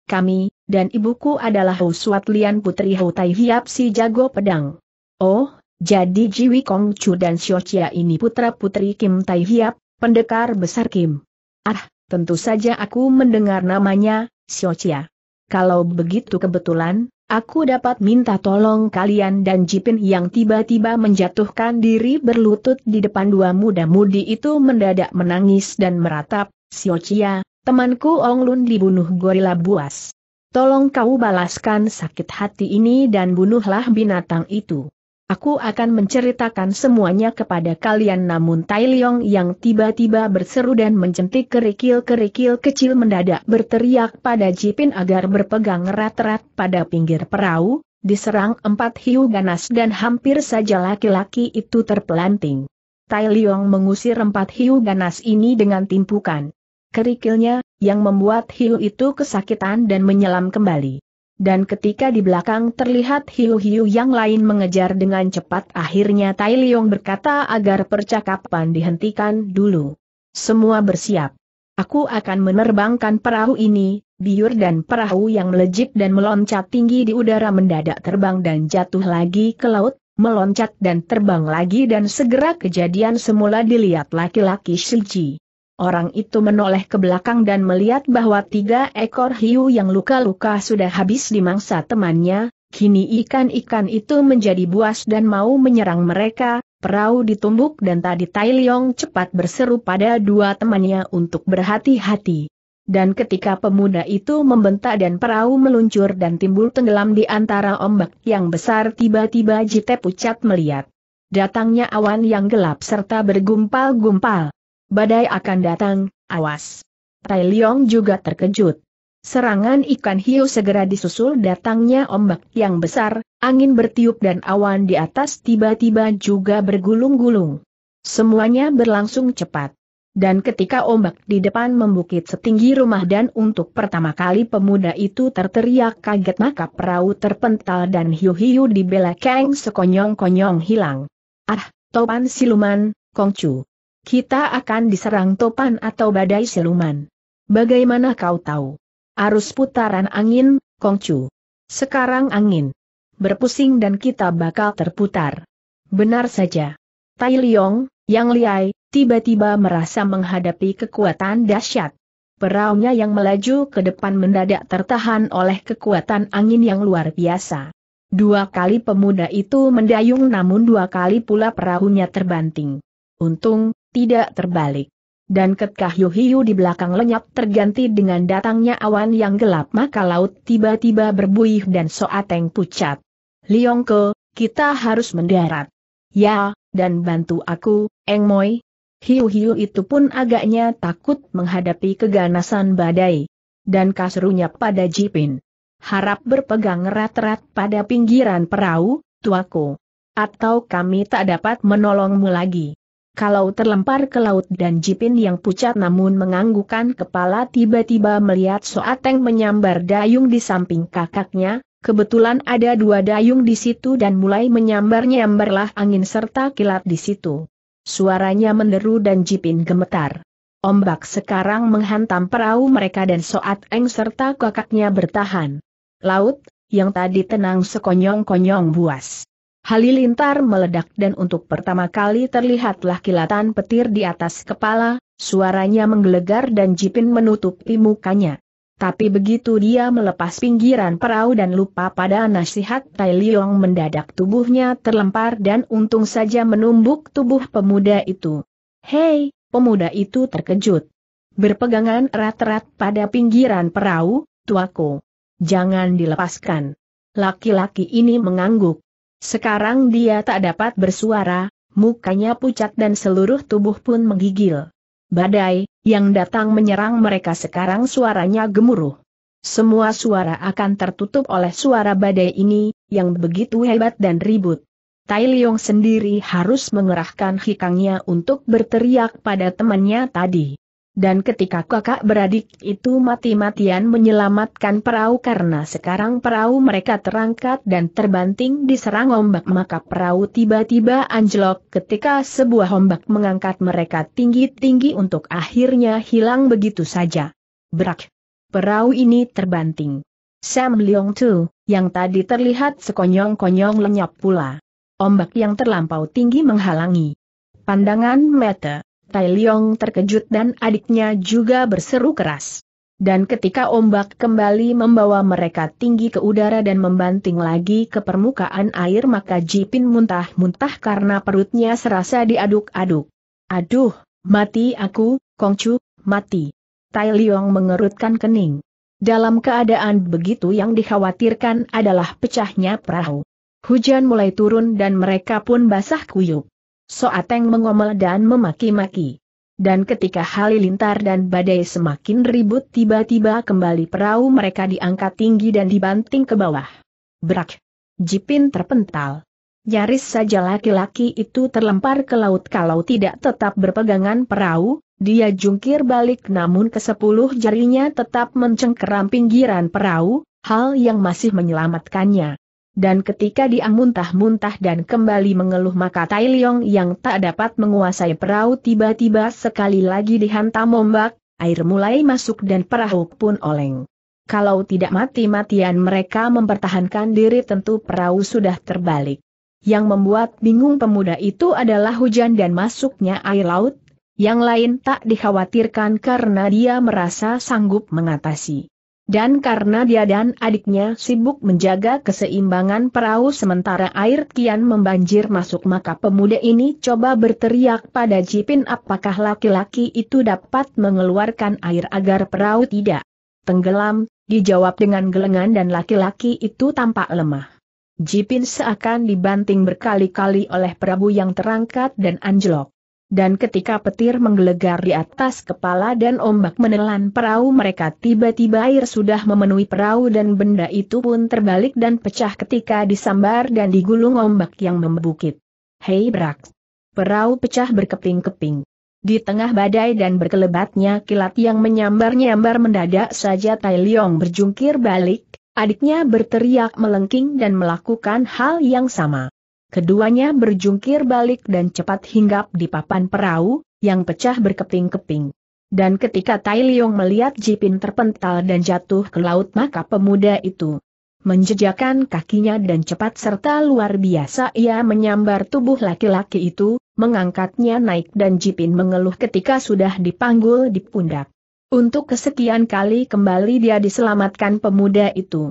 Kami, dan ibuku adalah Hou Suat Lian Putri Hou Tai Hiap si jago pedang. Oh, jadi Jiwi Kong Chu dan Xiao Chia ini putra-putri Kim Tai Hiap, pendekar besar Kim. Ah, tentu saja aku mendengar namanya, Xiao Chia. Kalau begitu kebetulan, Aku dapat minta tolong kalian dan Jipin yang tiba-tiba menjatuhkan diri berlutut di depan dua muda-mudi itu mendadak menangis dan meratap, Siocia, temanku Ong Lun dibunuh gorila buas. Tolong kau balaskan sakit hati ini dan bunuhlah binatang itu. Aku akan menceritakan semuanya kepada kalian namun Tai Leong yang tiba-tiba berseru dan mencentik kerikil-kerikil kecil mendadak berteriak pada Jipin agar berpegang erat-erat pada pinggir perahu, diserang empat hiu ganas dan hampir saja laki-laki itu terpelanting. Tai Leong mengusir empat hiu ganas ini dengan timpukan kerikilnya, yang membuat hiu itu kesakitan dan menyelam kembali dan ketika di belakang terlihat hiu-hiu yang lain mengejar dengan cepat akhirnya Tai Liong berkata agar percakapan dihentikan dulu. Semua bersiap. Aku akan menerbangkan perahu ini, biur dan perahu yang melejit dan meloncat tinggi di udara mendadak terbang dan jatuh lagi ke laut, meloncat dan terbang lagi dan segera kejadian semula dilihat laki-laki Shiji. Orang itu menoleh ke belakang dan melihat bahwa tiga ekor hiu yang luka-luka sudah habis dimangsa temannya, kini ikan-ikan itu menjadi buas dan mau menyerang mereka, perahu ditumbuk dan tadi Tai Leong cepat berseru pada dua temannya untuk berhati-hati. Dan ketika pemuda itu membentak dan perahu meluncur dan timbul tenggelam di antara ombak yang besar tiba-tiba Jite Pucat melihat datangnya awan yang gelap serta bergumpal-gumpal badai akan datang, awas. Tai Leong juga terkejut. Serangan ikan hiu segera disusul datangnya ombak yang besar, angin bertiup dan awan di atas tiba-tiba juga bergulung-gulung. Semuanya berlangsung cepat. Dan ketika ombak di depan membukit setinggi rumah dan untuk pertama kali pemuda itu terteriak kaget maka perahu terpental dan hiu-hiu di belakang sekonyong-konyong hilang. Ah, topan siluman, Kongcu. Kita akan diserang topan atau badai siluman. Bagaimana kau tahu? Arus putaran angin, Kongcu. Sekarang angin. Berpusing dan kita bakal terputar. Benar saja. Tai Liong, yang liai, tiba-tiba merasa menghadapi kekuatan dahsyat. Peraunya yang melaju ke depan mendadak tertahan oleh kekuatan angin yang luar biasa. Dua kali pemuda itu mendayung namun dua kali pula perahunya terbanting. Untung, tidak terbalik. Dan ketika hiu-hiu di belakang lenyap terganti dengan datangnya awan yang gelap maka laut tiba-tiba berbuih dan Soateng pucat. Liongko, kita harus mendarat. Ya, dan bantu aku, Eng Engmoy. Hiu-hiu itu pun agaknya takut menghadapi keganasan badai. Dan kasrunya pada Jipin. Harap berpegang erat-erat pada pinggiran perahu, tuaku. Atau kami tak dapat menolongmu lagi kalau terlempar ke laut dan Jipin yang pucat namun menganggukkan kepala tiba-tiba melihat Soateng menyambar dayung di samping kakaknya, kebetulan ada dua dayung di situ dan mulai menyambar-nyambarlah angin serta kilat di situ. Suaranya menderu dan Jipin gemetar. Ombak sekarang menghantam perahu mereka dan Soateng serta kakaknya bertahan. Laut, yang tadi tenang sekonyong-konyong buas. Halilintar meledak dan untuk pertama kali terlihatlah kilatan petir di atas kepala, suaranya menggelegar dan Jipin menutupi mukanya. Tapi begitu dia melepas pinggiran perahu dan lupa pada nasihat Tai Liong mendadak tubuhnya terlempar dan untung saja menumbuk tubuh pemuda itu. Hei, pemuda itu terkejut. Berpegangan erat-erat pada pinggiran perahu, tuaku. Jangan dilepaskan. Laki-laki ini mengangguk. Sekarang dia tak dapat bersuara, mukanya pucat dan seluruh tubuh pun menggigil. Badai, yang datang menyerang mereka sekarang suaranya gemuruh. Semua suara akan tertutup oleh suara badai ini, yang begitu hebat dan ribut. Tai Leong sendiri harus mengerahkan hikangnya untuk berteriak pada temannya tadi. Dan ketika kakak beradik itu mati-matian menyelamatkan perahu karena sekarang perahu mereka terangkat dan terbanting diserang ombak maka perahu tiba-tiba anjlok ketika sebuah ombak mengangkat mereka tinggi-tinggi untuk akhirnya hilang begitu saja. Berak. Perahu ini terbanting. Sam Leong Tu, yang tadi terlihat sekonyong-konyong lenyap pula. Ombak yang terlampau tinggi menghalangi. Pandangan mata Tai Leong terkejut dan adiknya juga berseru keras. Dan ketika ombak kembali membawa mereka tinggi ke udara dan membanting lagi ke permukaan air maka Jipin muntah-muntah karena perutnya serasa diaduk-aduk. Aduh, mati aku, Kongcu, mati. Tai Leong mengerutkan kening. Dalam keadaan begitu yang dikhawatirkan adalah pecahnya perahu. Hujan mulai turun dan mereka pun basah kuyup. Soateng mengomel dan memaki-maki. Dan ketika halilintar dan badai semakin ribut tiba-tiba kembali perahu mereka diangkat tinggi dan dibanting ke bawah. Brak! Jipin terpental. Nyaris saja laki-laki itu terlempar ke laut kalau tidak tetap berpegangan perahu, dia jungkir balik namun ke sepuluh jarinya tetap mencengkeram pinggiran perahu, hal yang masih menyelamatkannya. Dan ketika dia muntah-muntah dan kembali mengeluh maka Tai Leong yang tak dapat menguasai perahu tiba-tiba sekali lagi dihantam ombak, air mulai masuk dan perahu pun oleng. Kalau tidak mati-matian mereka mempertahankan diri tentu perahu sudah terbalik. Yang membuat bingung pemuda itu adalah hujan dan masuknya air laut, yang lain tak dikhawatirkan karena dia merasa sanggup mengatasi. Dan karena dia dan adiknya sibuk menjaga keseimbangan perahu sementara air kian membanjir masuk maka pemuda ini coba berteriak pada Jipin apakah laki-laki itu dapat mengeluarkan air agar perahu tidak tenggelam, dijawab dengan gelengan dan laki-laki itu tampak lemah. Jipin seakan dibanting berkali-kali oleh perahu yang terangkat dan anjlok dan ketika petir menggelegar di atas kepala dan ombak menelan perahu mereka tiba-tiba air sudah memenuhi perahu dan benda itu pun terbalik dan pecah ketika disambar dan digulung ombak yang membukit. Hei Brax, Perahu pecah berkeping-keping. Di tengah badai dan berkelebatnya kilat yang menyambar-nyambar mendadak saja Tai Leong berjungkir balik, adiknya berteriak melengking dan melakukan hal yang sama. Keduanya berjungkir balik dan cepat hinggap di papan perahu, yang pecah berkeping-keping. Dan ketika Tai Liong melihat Jipin terpental dan jatuh ke laut maka pemuda itu menjejakan kakinya dan cepat serta luar biasa ia menyambar tubuh laki-laki itu, mengangkatnya naik dan Jipin mengeluh ketika sudah dipanggul di pundak. Untuk kesekian kali kembali dia diselamatkan pemuda itu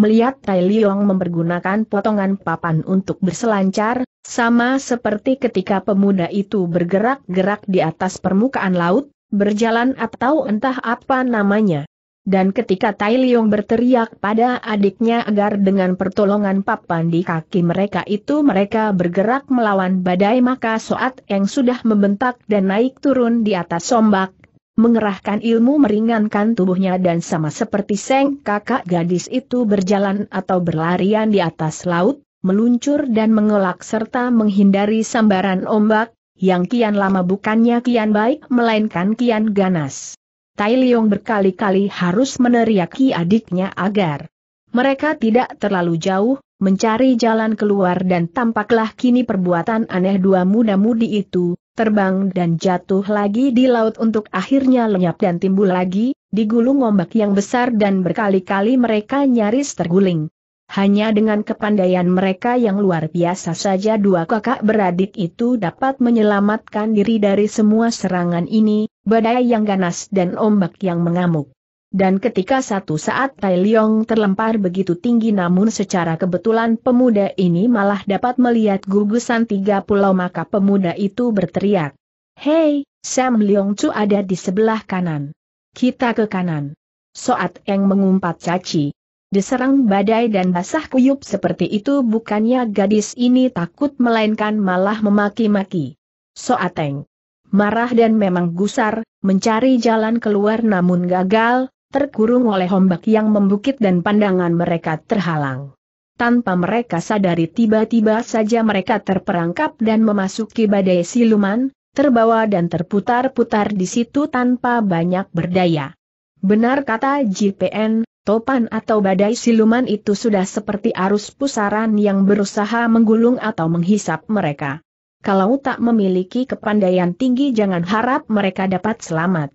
melihat Tai Liong mempergunakan potongan papan untuk berselancar, sama seperti ketika pemuda itu bergerak-gerak di atas permukaan laut, berjalan atau entah apa namanya. Dan ketika Tai Liong berteriak pada adiknya agar dengan pertolongan papan di kaki mereka itu mereka bergerak melawan badai maka Soat yang sudah membentak dan naik turun di atas sombak mengerahkan ilmu meringankan tubuhnya dan sama seperti seng kakak gadis itu berjalan atau berlarian di atas laut, meluncur dan mengelak serta menghindari sambaran ombak, yang kian lama bukannya kian baik melainkan kian ganas. Tai Leong berkali-kali harus meneriaki adiknya agar mereka tidak terlalu jauh, mencari jalan keluar dan tampaklah kini perbuatan aneh dua muda-mudi itu, terbang dan jatuh lagi di laut untuk akhirnya lenyap dan timbul lagi, digulung ombak yang besar dan berkali-kali mereka nyaris terguling. Hanya dengan kepandaian mereka yang luar biasa saja dua kakak beradik itu dapat menyelamatkan diri dari semua serangan ini, badai yang ganas dan ombak yang mengamuk. Dan ketika satu saat Tai Leong terlempar begitu tinggi namun secara kebetulan pemuda ini malah dapat melihat gugusan tiga pulau maka pemuda itu berteriak. Hei, Sam Leong Chu ada di sebelah kanan. Kita ke kanan. Soat Eng mengumpat caci. Diserang badai dan basah kuyup seperti itu bukannya gadis ini takut melainkan malah memaki-maki. Soat Eng marah dan memang gusar, mencari jalan keluar namun gagal, terkurung oleh ombak yang membukit dan pandangan mereka terhalang. Tanpa mereka sadari tiba-tiba saja mereka terperangkap dan memasuki badai siluman, terbawa dan terputar-putar di situ tanpa banyak berdaya. Benar kata JPN, topan atau badai siluman itu sudah seperti arus pusaran yang berusaha menggulung atau menghisap mereka. Kalau tak memiliki kepandaian tinggi jangan harap mereka dapat selamat.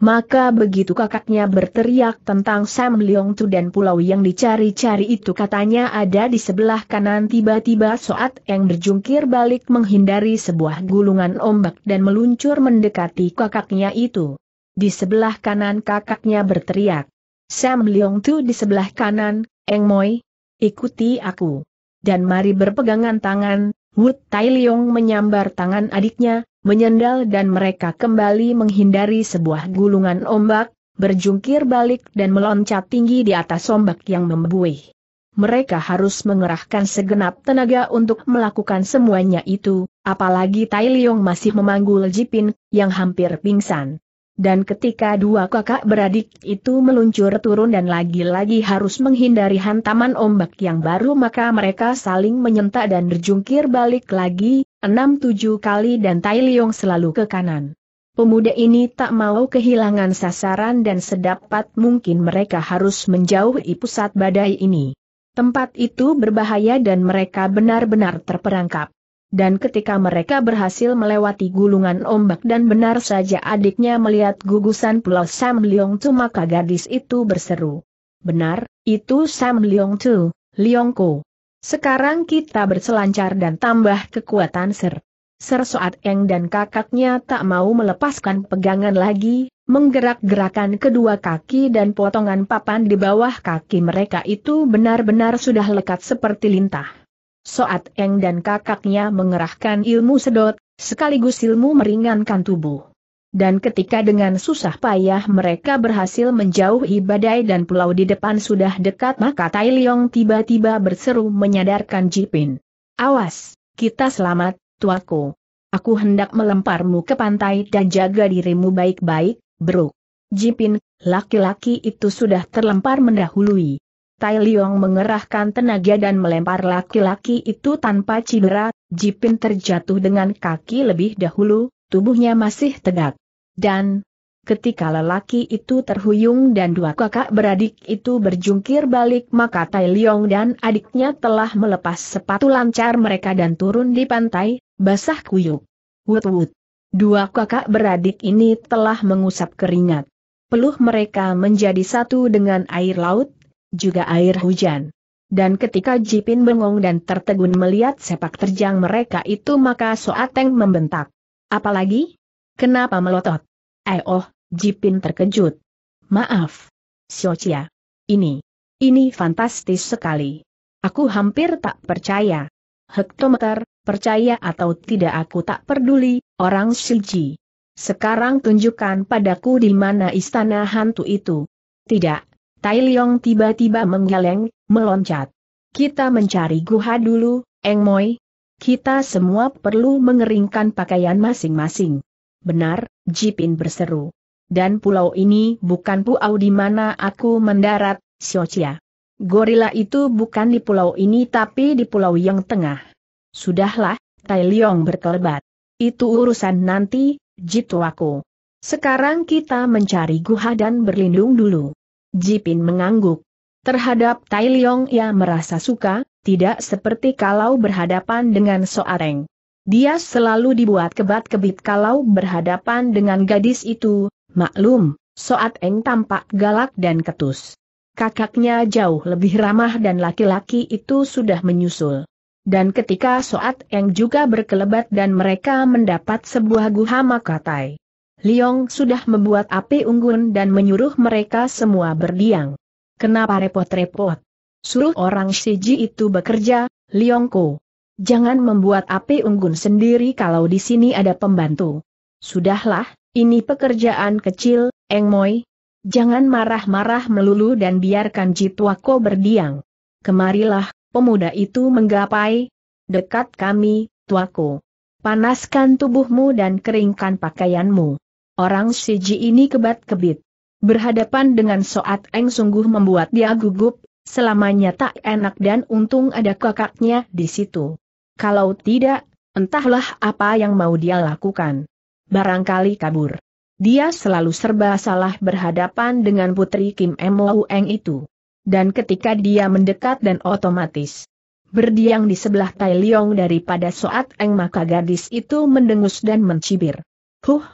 Maka begitu kakaknya berteriak tentang Sam Leong Tu dan pulau yang dicari-cari itu katanya ada di sebelah kanan tiba-tiba Soat yang berjungkir balik menghindari sebuah gulungan ombak dan meluncur mendekati kakaknya itu. Di sebelah kanan kakaknya berteriak. Sam Leong Tu di sebelah kanan, Eng Moi, ikuti aku. Dan mari berpegangan tangan, Wood Tai Leong menyambar tangan adiknya, menyendal dan mereka kembali menghindari sebuah gulungan ombak, berjungkir balik dan meloncat tinggi di atas ombak yang membuih. Mereka harus mengerahkan segenap tenaga untuk melakukan semuanya itu, apalagi Tai Leong masih memanggul Jipin, yang hampir pingsan. Dan ketika dua kakak beradik itu meluncur turun dan lagi-lagi harus menghindari hantaman ombak yang baru maka mereka saling menyentak dan berjungkir balik lagi, enam tujuh kali dan Tai Liong selalu ke kanan. Pemuda ini tak mau kehilangan sasaran dan sedapat mungkin mereka harus menjauhi pusat badai ini. Tempat itu berbahaya dan mereka benar-benar terperangkap dan ketika mereka berhasil melewati gulungan ombak dan benar saja adiknya melihat gugusan pulau Sam Leong Tu maka gadis itu berseru. Benar, itu Sam Leong Tu, Leong Ko. Sekarang kita berselancar dan tambah kekuatan Ser. Ser Soat Eng dan kakaknya tak mau melepaskan pegangan lagi, menggerak-gerakan kedua kaki dan potongan papan di bawah kaki mereka itu benar-benar sudah lekat seperti lintah. Soat Eng dan kakaknya mengerahkan ilmu sedot, sekaligus ilmu meringankan tubuh. Dan ketika dengan susah payah mereka berhasil menjauhi badai dan pulau di depan sudah dekat maka Tai Leong tiba-tiba berseru menyadarkan Jipin. Awas, kita selamat, tuaku. Aku hendak melemparmu ke pantai dan jaga dirimu baik-baik, bro. Jipin, laki-laki itu sudah terlempar mendahului. Tai Liong mengerahkan tenaga dan melempar laki-laki itu tanpa cedera, Jipin terjatuh dengan kaki lebih dahulu, tubuhnya masih tegak. Dan, ketika lelaki itu terhuyung dan dua kakak beradik itu berjungkir balik maka Tai Liong dan adiknya telah melepas sepatu lancar mereka dan turun di pantai, basah kuyuk. Wut-wut. Dua kakak beradik ini telah mengusap keringat. Peluh mereka menjadi satu dengan air laut, juga air hujan. Dan ketika Jipin bengong dan tertegun melihat sepak terjang mereka itu maka Soateng membentak. Apalagi? Kenapa melotot? Eh oh, Jipin terkejut. Maaf. Siocia. Ini. Ini fantastis sekali. Aku hampir tak percaya. Hektometer, percaya atau tidak aku tak peduli, orang Shiji. Sekarang tunjukkan padaku di mana istana hantu itu. Tidak, Tai Liong tiba-tiba menggeleng, meloncat. Kita mencari guha dulu, Eng Moi. Kita semua perlu mengeringkan pakaian masing-masing. Benar, Jipin berseru. Dan pulau ini bukan pulau di mana aku mendarat, Xiaochia. Gorila itu bukan di pulau ini tapi di pulau yang tengah. Sudahlah, Tai Liong berkelebat. Itu urusan nanti, Jituaku. Sekarang kita mencari guha dan berlindung dulu. Jipin mengangguk. Terhadap Tai Leong ia merasa suka, tidak seperti kalau berhadapan dengan Soareng. Dia selalu dibuat kebat-kebit kalau berhadapan dengan gadis itu, maklum, Soareng tampak galak dan ketus. Kakaknya jauh lebih ramah dan laki-laki itu sudah menyusul. Dan ketika Soat Eng juga berkelebat dan mereka mendapat sebuah guha makatai. Liong sudah membuat api unggun dan menyuruh mereka semua berdiam. Kenapa repot-repot? Suruh orang Shiji itu bekerja, Liongku. Jangan membuat api unggun sendiri kalau di sini ada pembantu. Sudahlah, ini pekerjaan kecil, Eng Moi. Jangan marah-marah melulu dan biarkan Jitwako berdiam. Kemarilah, pemuda itu menggapai. Dekat kami, Tuako. Panaskan tubuhmu dan keringkan pakaianmu. Orang Siji ini kebat-kebit. Berhadapan dengan Soat Eng sungguh membuat dia gugup, selamanya tak enak dan untung ada kakaknya di situ. Kalau tidak, entahlah apa yang mau dia lakukan. Barangkali kabur. Dia selalu serba salah berhadapan dengan putri Kim M. Lau Eng itu. Dan ketika dia mendekat dan otomatis berdiam di sebelah Tai Liong daripada Soat Eng maka gadis itu mendengus dan mencibir. Huh,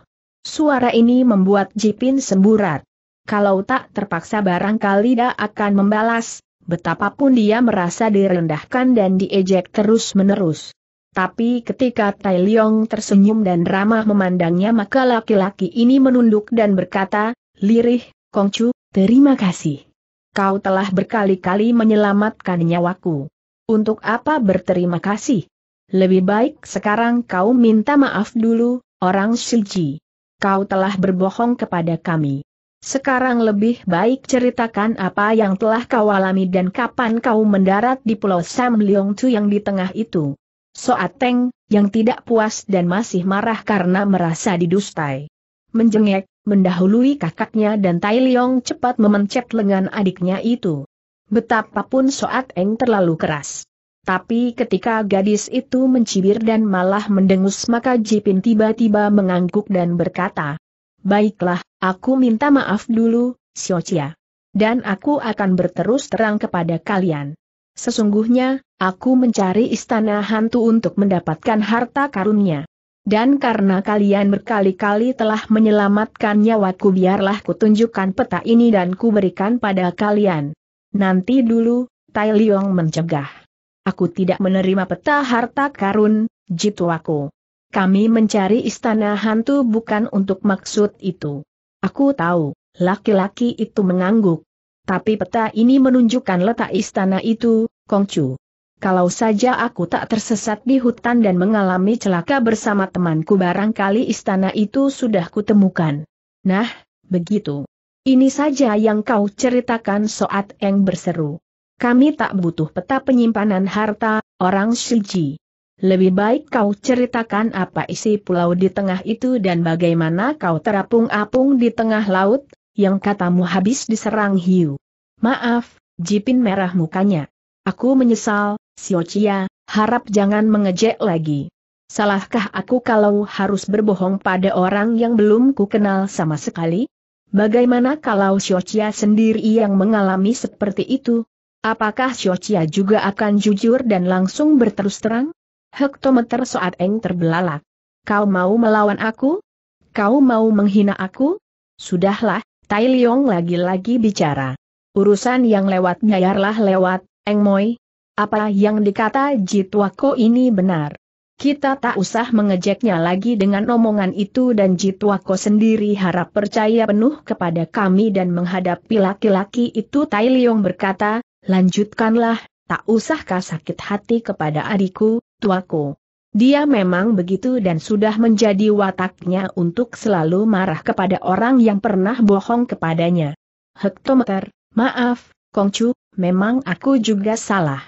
Suara ini membuat Jipin semburat. Kalau tak terpaksa barangkali dia akan membalas, betapapun dia merasa direndahkan dan diejek terus-menerus. Tapi ketika Tai Leong tersenyum dan ramah memandangnya maka laki-laki ini menunduk dan berkata, Lirih, Kongcu, terima kasih. Kau telah berkali-kali menyelamatkan nyawaku. Untuk apa berterima kasih? Lebih baik sekarang kau minta maaf dulu, orang Shiji kau telah berbohong kepada kami. Sekarang lebih baik ceritakan apa yang telah kau alami dan kapan kau mendarat di pulau Sam Leong Chu yang di tengah itu. Soat Teng, yang tidak puas dan masih marah karena merasa didustai. Menjengek, mendahului kakaknya dan Tai Leong cepat memencet lengan adiknya itu. Betapapun Soat Eng terlalu keras. Tapi ketika gadis itu mencibir dan malah mendengus maka Jipin tiba-tiba mengangguk dan berkata, Baiklah, aku minta maaf dulu, siocia. Dan aku akan berterus terang kepada kalian. Sesungguhnya, aku mencari istana hantu untuk mendapatkan harta karunnya. Dan karena kalian berkali-kali telah menyelamatkan nyawaku biarlah kutunjukkan peta ini dan kuberikan pada kalian. Nanti dulu, Tai Liong mencegah. Aku tidak menerima peta harta karun, jitu aku. Kami mencari istana hantu bukan untuk maksud itu. Aku tahu, laki-laki itu mengangguk. Tapi peta ini menunjukkan letak istana itu, Kongcu. Kalau saja aku tak tersesat di hutan dan mengalami celaka bersama temanku barangkali istana itu sudah kutemukan. Nah, begitu. Ini saja yang kau ceritakan Soat Eng berseru. Kami tak butuh peta penyimpanan harta, orang Shiji. Lebih baik kau ceritakan apa isi pulau di tengah itu dan bagaimana kau terapung-apung di tengah laut, yang katamu habis diserang hiu. Maaf, Jipin merah mukanya. Aku menyesal, Siocia, harap jangan mengejek lagi. Salahkah aku kalau harus berbohong pada orang yang belum ku kenal sama sekali? Bagaimana kalau Siocia sendiri yang mengalami seperti itu? Apakah Shochia juga akan jujur dan langsung berterus terang? Hektometer saat Eng terbelalak. Kau mau melawan aku? Kau mau menghina aku? Sudahlah, Tai Liong lagi-lagi bicara. Urusan yang lewat nyayarlah lewat, Eng Moi. Apa yang dikata Jitwako ini benar. Kita tak usah mengejeknya lagi dengan omongan itu dan Jitwako sendiri harap percaya penuh kepada kami dan menghadapi laki-laki itu Tai Liong berkata, Lanjutkanlah, tak usahkah sakit hati kepada adikku, tuaku. Dia memang begitu dan sudah menjadi wataknya untuk selalu marah kepada orang yang pernah bohong kepadanya. Hektometer, maaf, Kongcu, memang aku juga salah.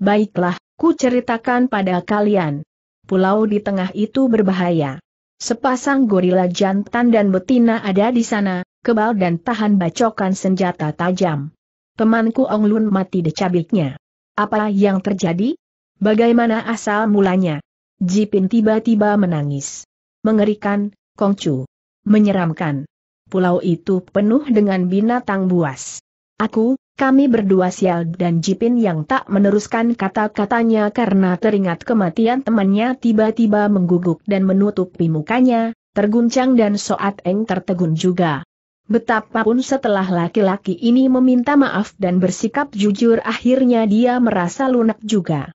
Baiklah, ku ceritakan pada kalian. Pulau di tengah itu berbahaya. Sepasang gorila jantan dan betina ada di sana, kebal dan tahan bacokan senjata tajam. Temanku Ong Lun mati dicabiknya. Apa yang terjadi? Bagaimana asal mulanya? Jipin tiba-tiba menangis. Mengerikan, Kongcu. Menyeramkan. Pulau itu penuh dengan binatang buas. Aku, kami berdua sial dan Jipin yang tak meneruskan kata-katanya karena teringat kematian temannya tiba-tiba mengguguk dan menutupi mukanya, terguncang dan Soat Eng tertegun juga. Betapapun setelah laki-laki ini meminta maaf dan bersikap jujur akhirnya dia merasa lunak juga.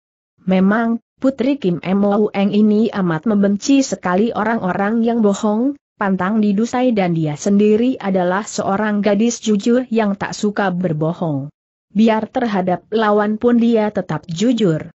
Memang, Putri Kim Mo Eng ini amat membenci sekali orang-orang yang bohong, pantang didusai dan dia sendiri adalah seorang gadis jujur yang tak suka berbohong. Biar terhadap lawan pun dia tetap jujur.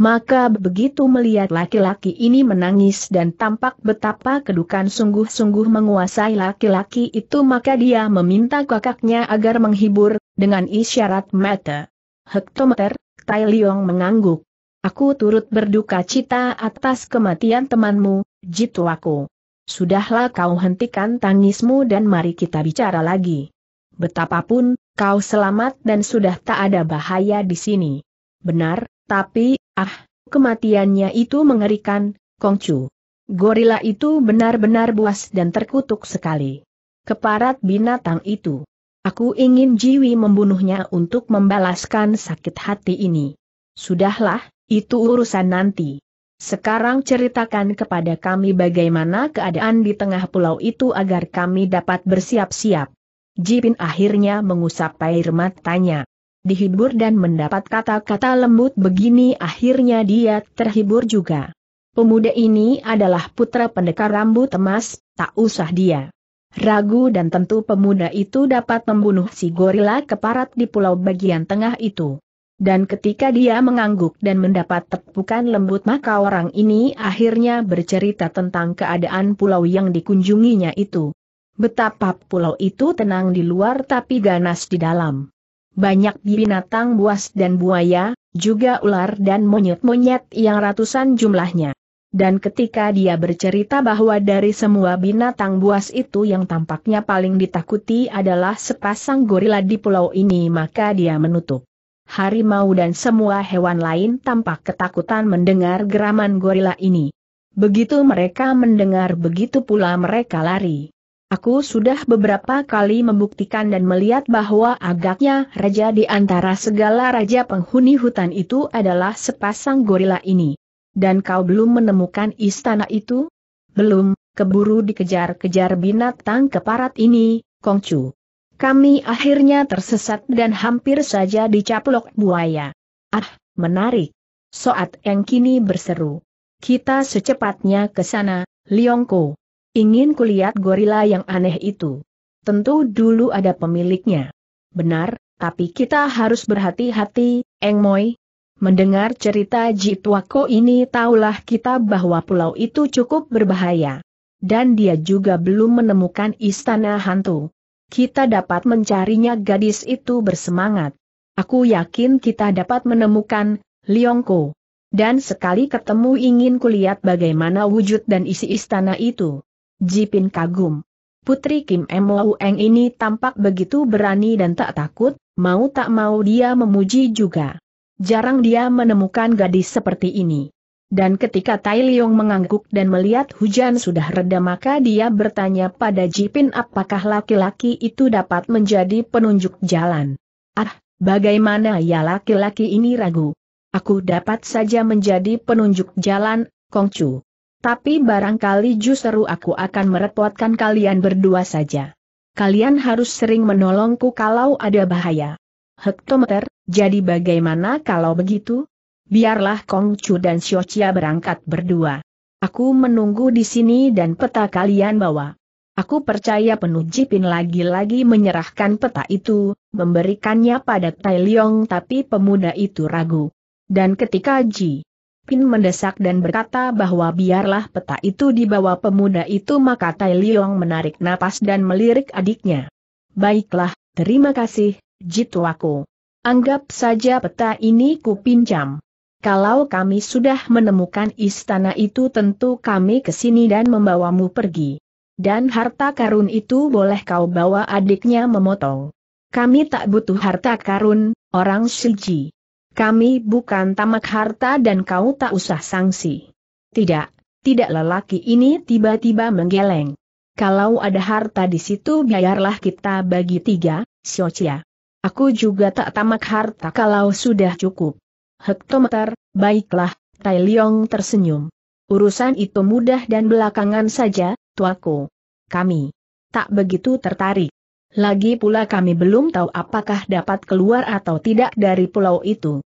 Maka begitu melihat laki-laki ini menangis dan tampak betapa kedukan sungguh-sungguh menguasai laki-laki itu maka dia meminta kakaknya agar menghibur, dengan isyarat mata. Hektometer, Tai Leong mengangguk. Aku turut berduka cita atas kematian temanmu, Jitu aku. Sudahlah kau hentikan tangismu dan mari kita bicara lagi. Betapapun, kau selamat dan sudah tak ada bahaya di sini. Benar, tapi, Ah, kematiannya itu mengerikan, Kongcu. Gorila itu benar-benar buas dan terkutuk sekali. Keparat binatang itu. Aku ingin Jiwi membunuhnya untuk membalaskan sakit hati ini. Sudahlah, itu urusan nanti. Sekarang ceritakan kepada kami bagaimana keadaan di tengah pulau itu agar kami dapat bersiap-siap. Jipin akhirnya mengusap air matanya. Dihibur dan mendapat kata-kata lembut begini akhirnya dia terhibur juga. Pemuda ini adalah putra pendekar rambut emas, tak usah dia. Ragu dan tentu pemuda itu dapat membunuh si gorila keparat di pulau bagian tengah itu. Dan ketika dia mengangguk dan mendapat tepukan lembut maka orang ini akhirnya bercerita tentang keadaan pulau yang dikunjunginya itu. Betapa pulau itu tenang di luar tapi ganas di dalam banyak binatang buas dan buaya, juga ular dan monyet-monyet yang ratusan jumlahnya. Dan ketika dia bercerita bahwa dari semua binatang buas itu yang tampaknya paling ditakuti adalah sepasang gorila di pulau ini maka dia menutup. Harimau dan semua hewan lain tampak ketakutan mendengar geraman gorila ini. Begitu mereka mendengar begitu pula mereka lari. Aku sudah beberapa kali membuktikan dan melihat bahwa agaknya raja di antara segala raja penghuni hutan itu adalah sepasang gorila ini. Dan kau belum menemukan istana itu? Belum, keburu dikejar-kejar binatang keparat ini, Kongcu. Kami akhirnya tersesat dan hampir saja dicaplok buaya. Ah, menarik. Soat Eng kini berseru. Kita secepatnya ke sana, Liongko. Ingin kulihat gorila yang aneh itu. Tentu dulu ada pemiliknya. Benar, tapi kita harus berhati-hati, Eng Moy. Mendengar cerita Jitwako ini taulah kita bahwa pulau itu cukup berbahaya. Dan dia juga belum menemukan istana hantu. Kita dapat mencarinya gadis itu bersemangat. Aku yakin kita dapat menemukan, Liongko. Dan sekali ketemu ingin kulihat bagaimana wujud dan isi istana itu. Jipin kagum. Putri Kim Mo Eng ini tampak begitu berani dan tak takut, mau tak mau dia memuji juga. Jarang dia menemukan gadis seperti ini. Dan ketika Tai Leong mengangguk dan melihat hujan sudah reda maka dia bertanya pada Jipin apakah laki-laki itu dapat menjadi penunjuk jalan. Ah, bagaimana ya laki-laki ini ragu? Aku dapat saja menjadi penunjuk jalan, Kong Kongcu. Tapi barangkali justru aku akan merepotkan kalian berdua saja. Kalian harus sering menolongku kalau ada bahaya. Hektometer, jadi bagaimana kalau begitu? Biarlah Kong dan Xiochia berangkat berdua. Aku menunggu di sini dan peta kalian bawa. Aku percaya penuh Jipin lagi-lagi menyerahkan peta itu, memberikannya pada Tai Leong tapi pemuda itu ragu. Dan ketika Ji Pin mendesak dan berkata bahwa biarlah peta itu dibawa pemuda itu maka Tai Liong menarik napas dan melirik adiknya. Baiklah, terima kasih, Jitwaku. Anggap saja peta ini ku pinjam. Kalau kami sudah menemukan istana itu tentu kami ke sini dan membawamu pergi. Dan harta karun itu boleh kau bawa adiknya memotong. Kami tak butuh harta karun, orang Shiji. Kami bukan tamak harta dan kau tak usah sanksi. Tidak, tidak lelaki ini tiba-tiba menggeleng. Kalau ada harta di situ biarlah kita bagi tiga, Siocia. Aku juga tak tamak harta kalau sudah cukup. Hektometer, baiklah, Tai Leong tersenyum. Urusan itu mudah dan belakangan saja, tuaku. Kami tak begitu tertarik. Lagi pula kami belum tahu apakah dapat keluar atau tidak dari pulau itu.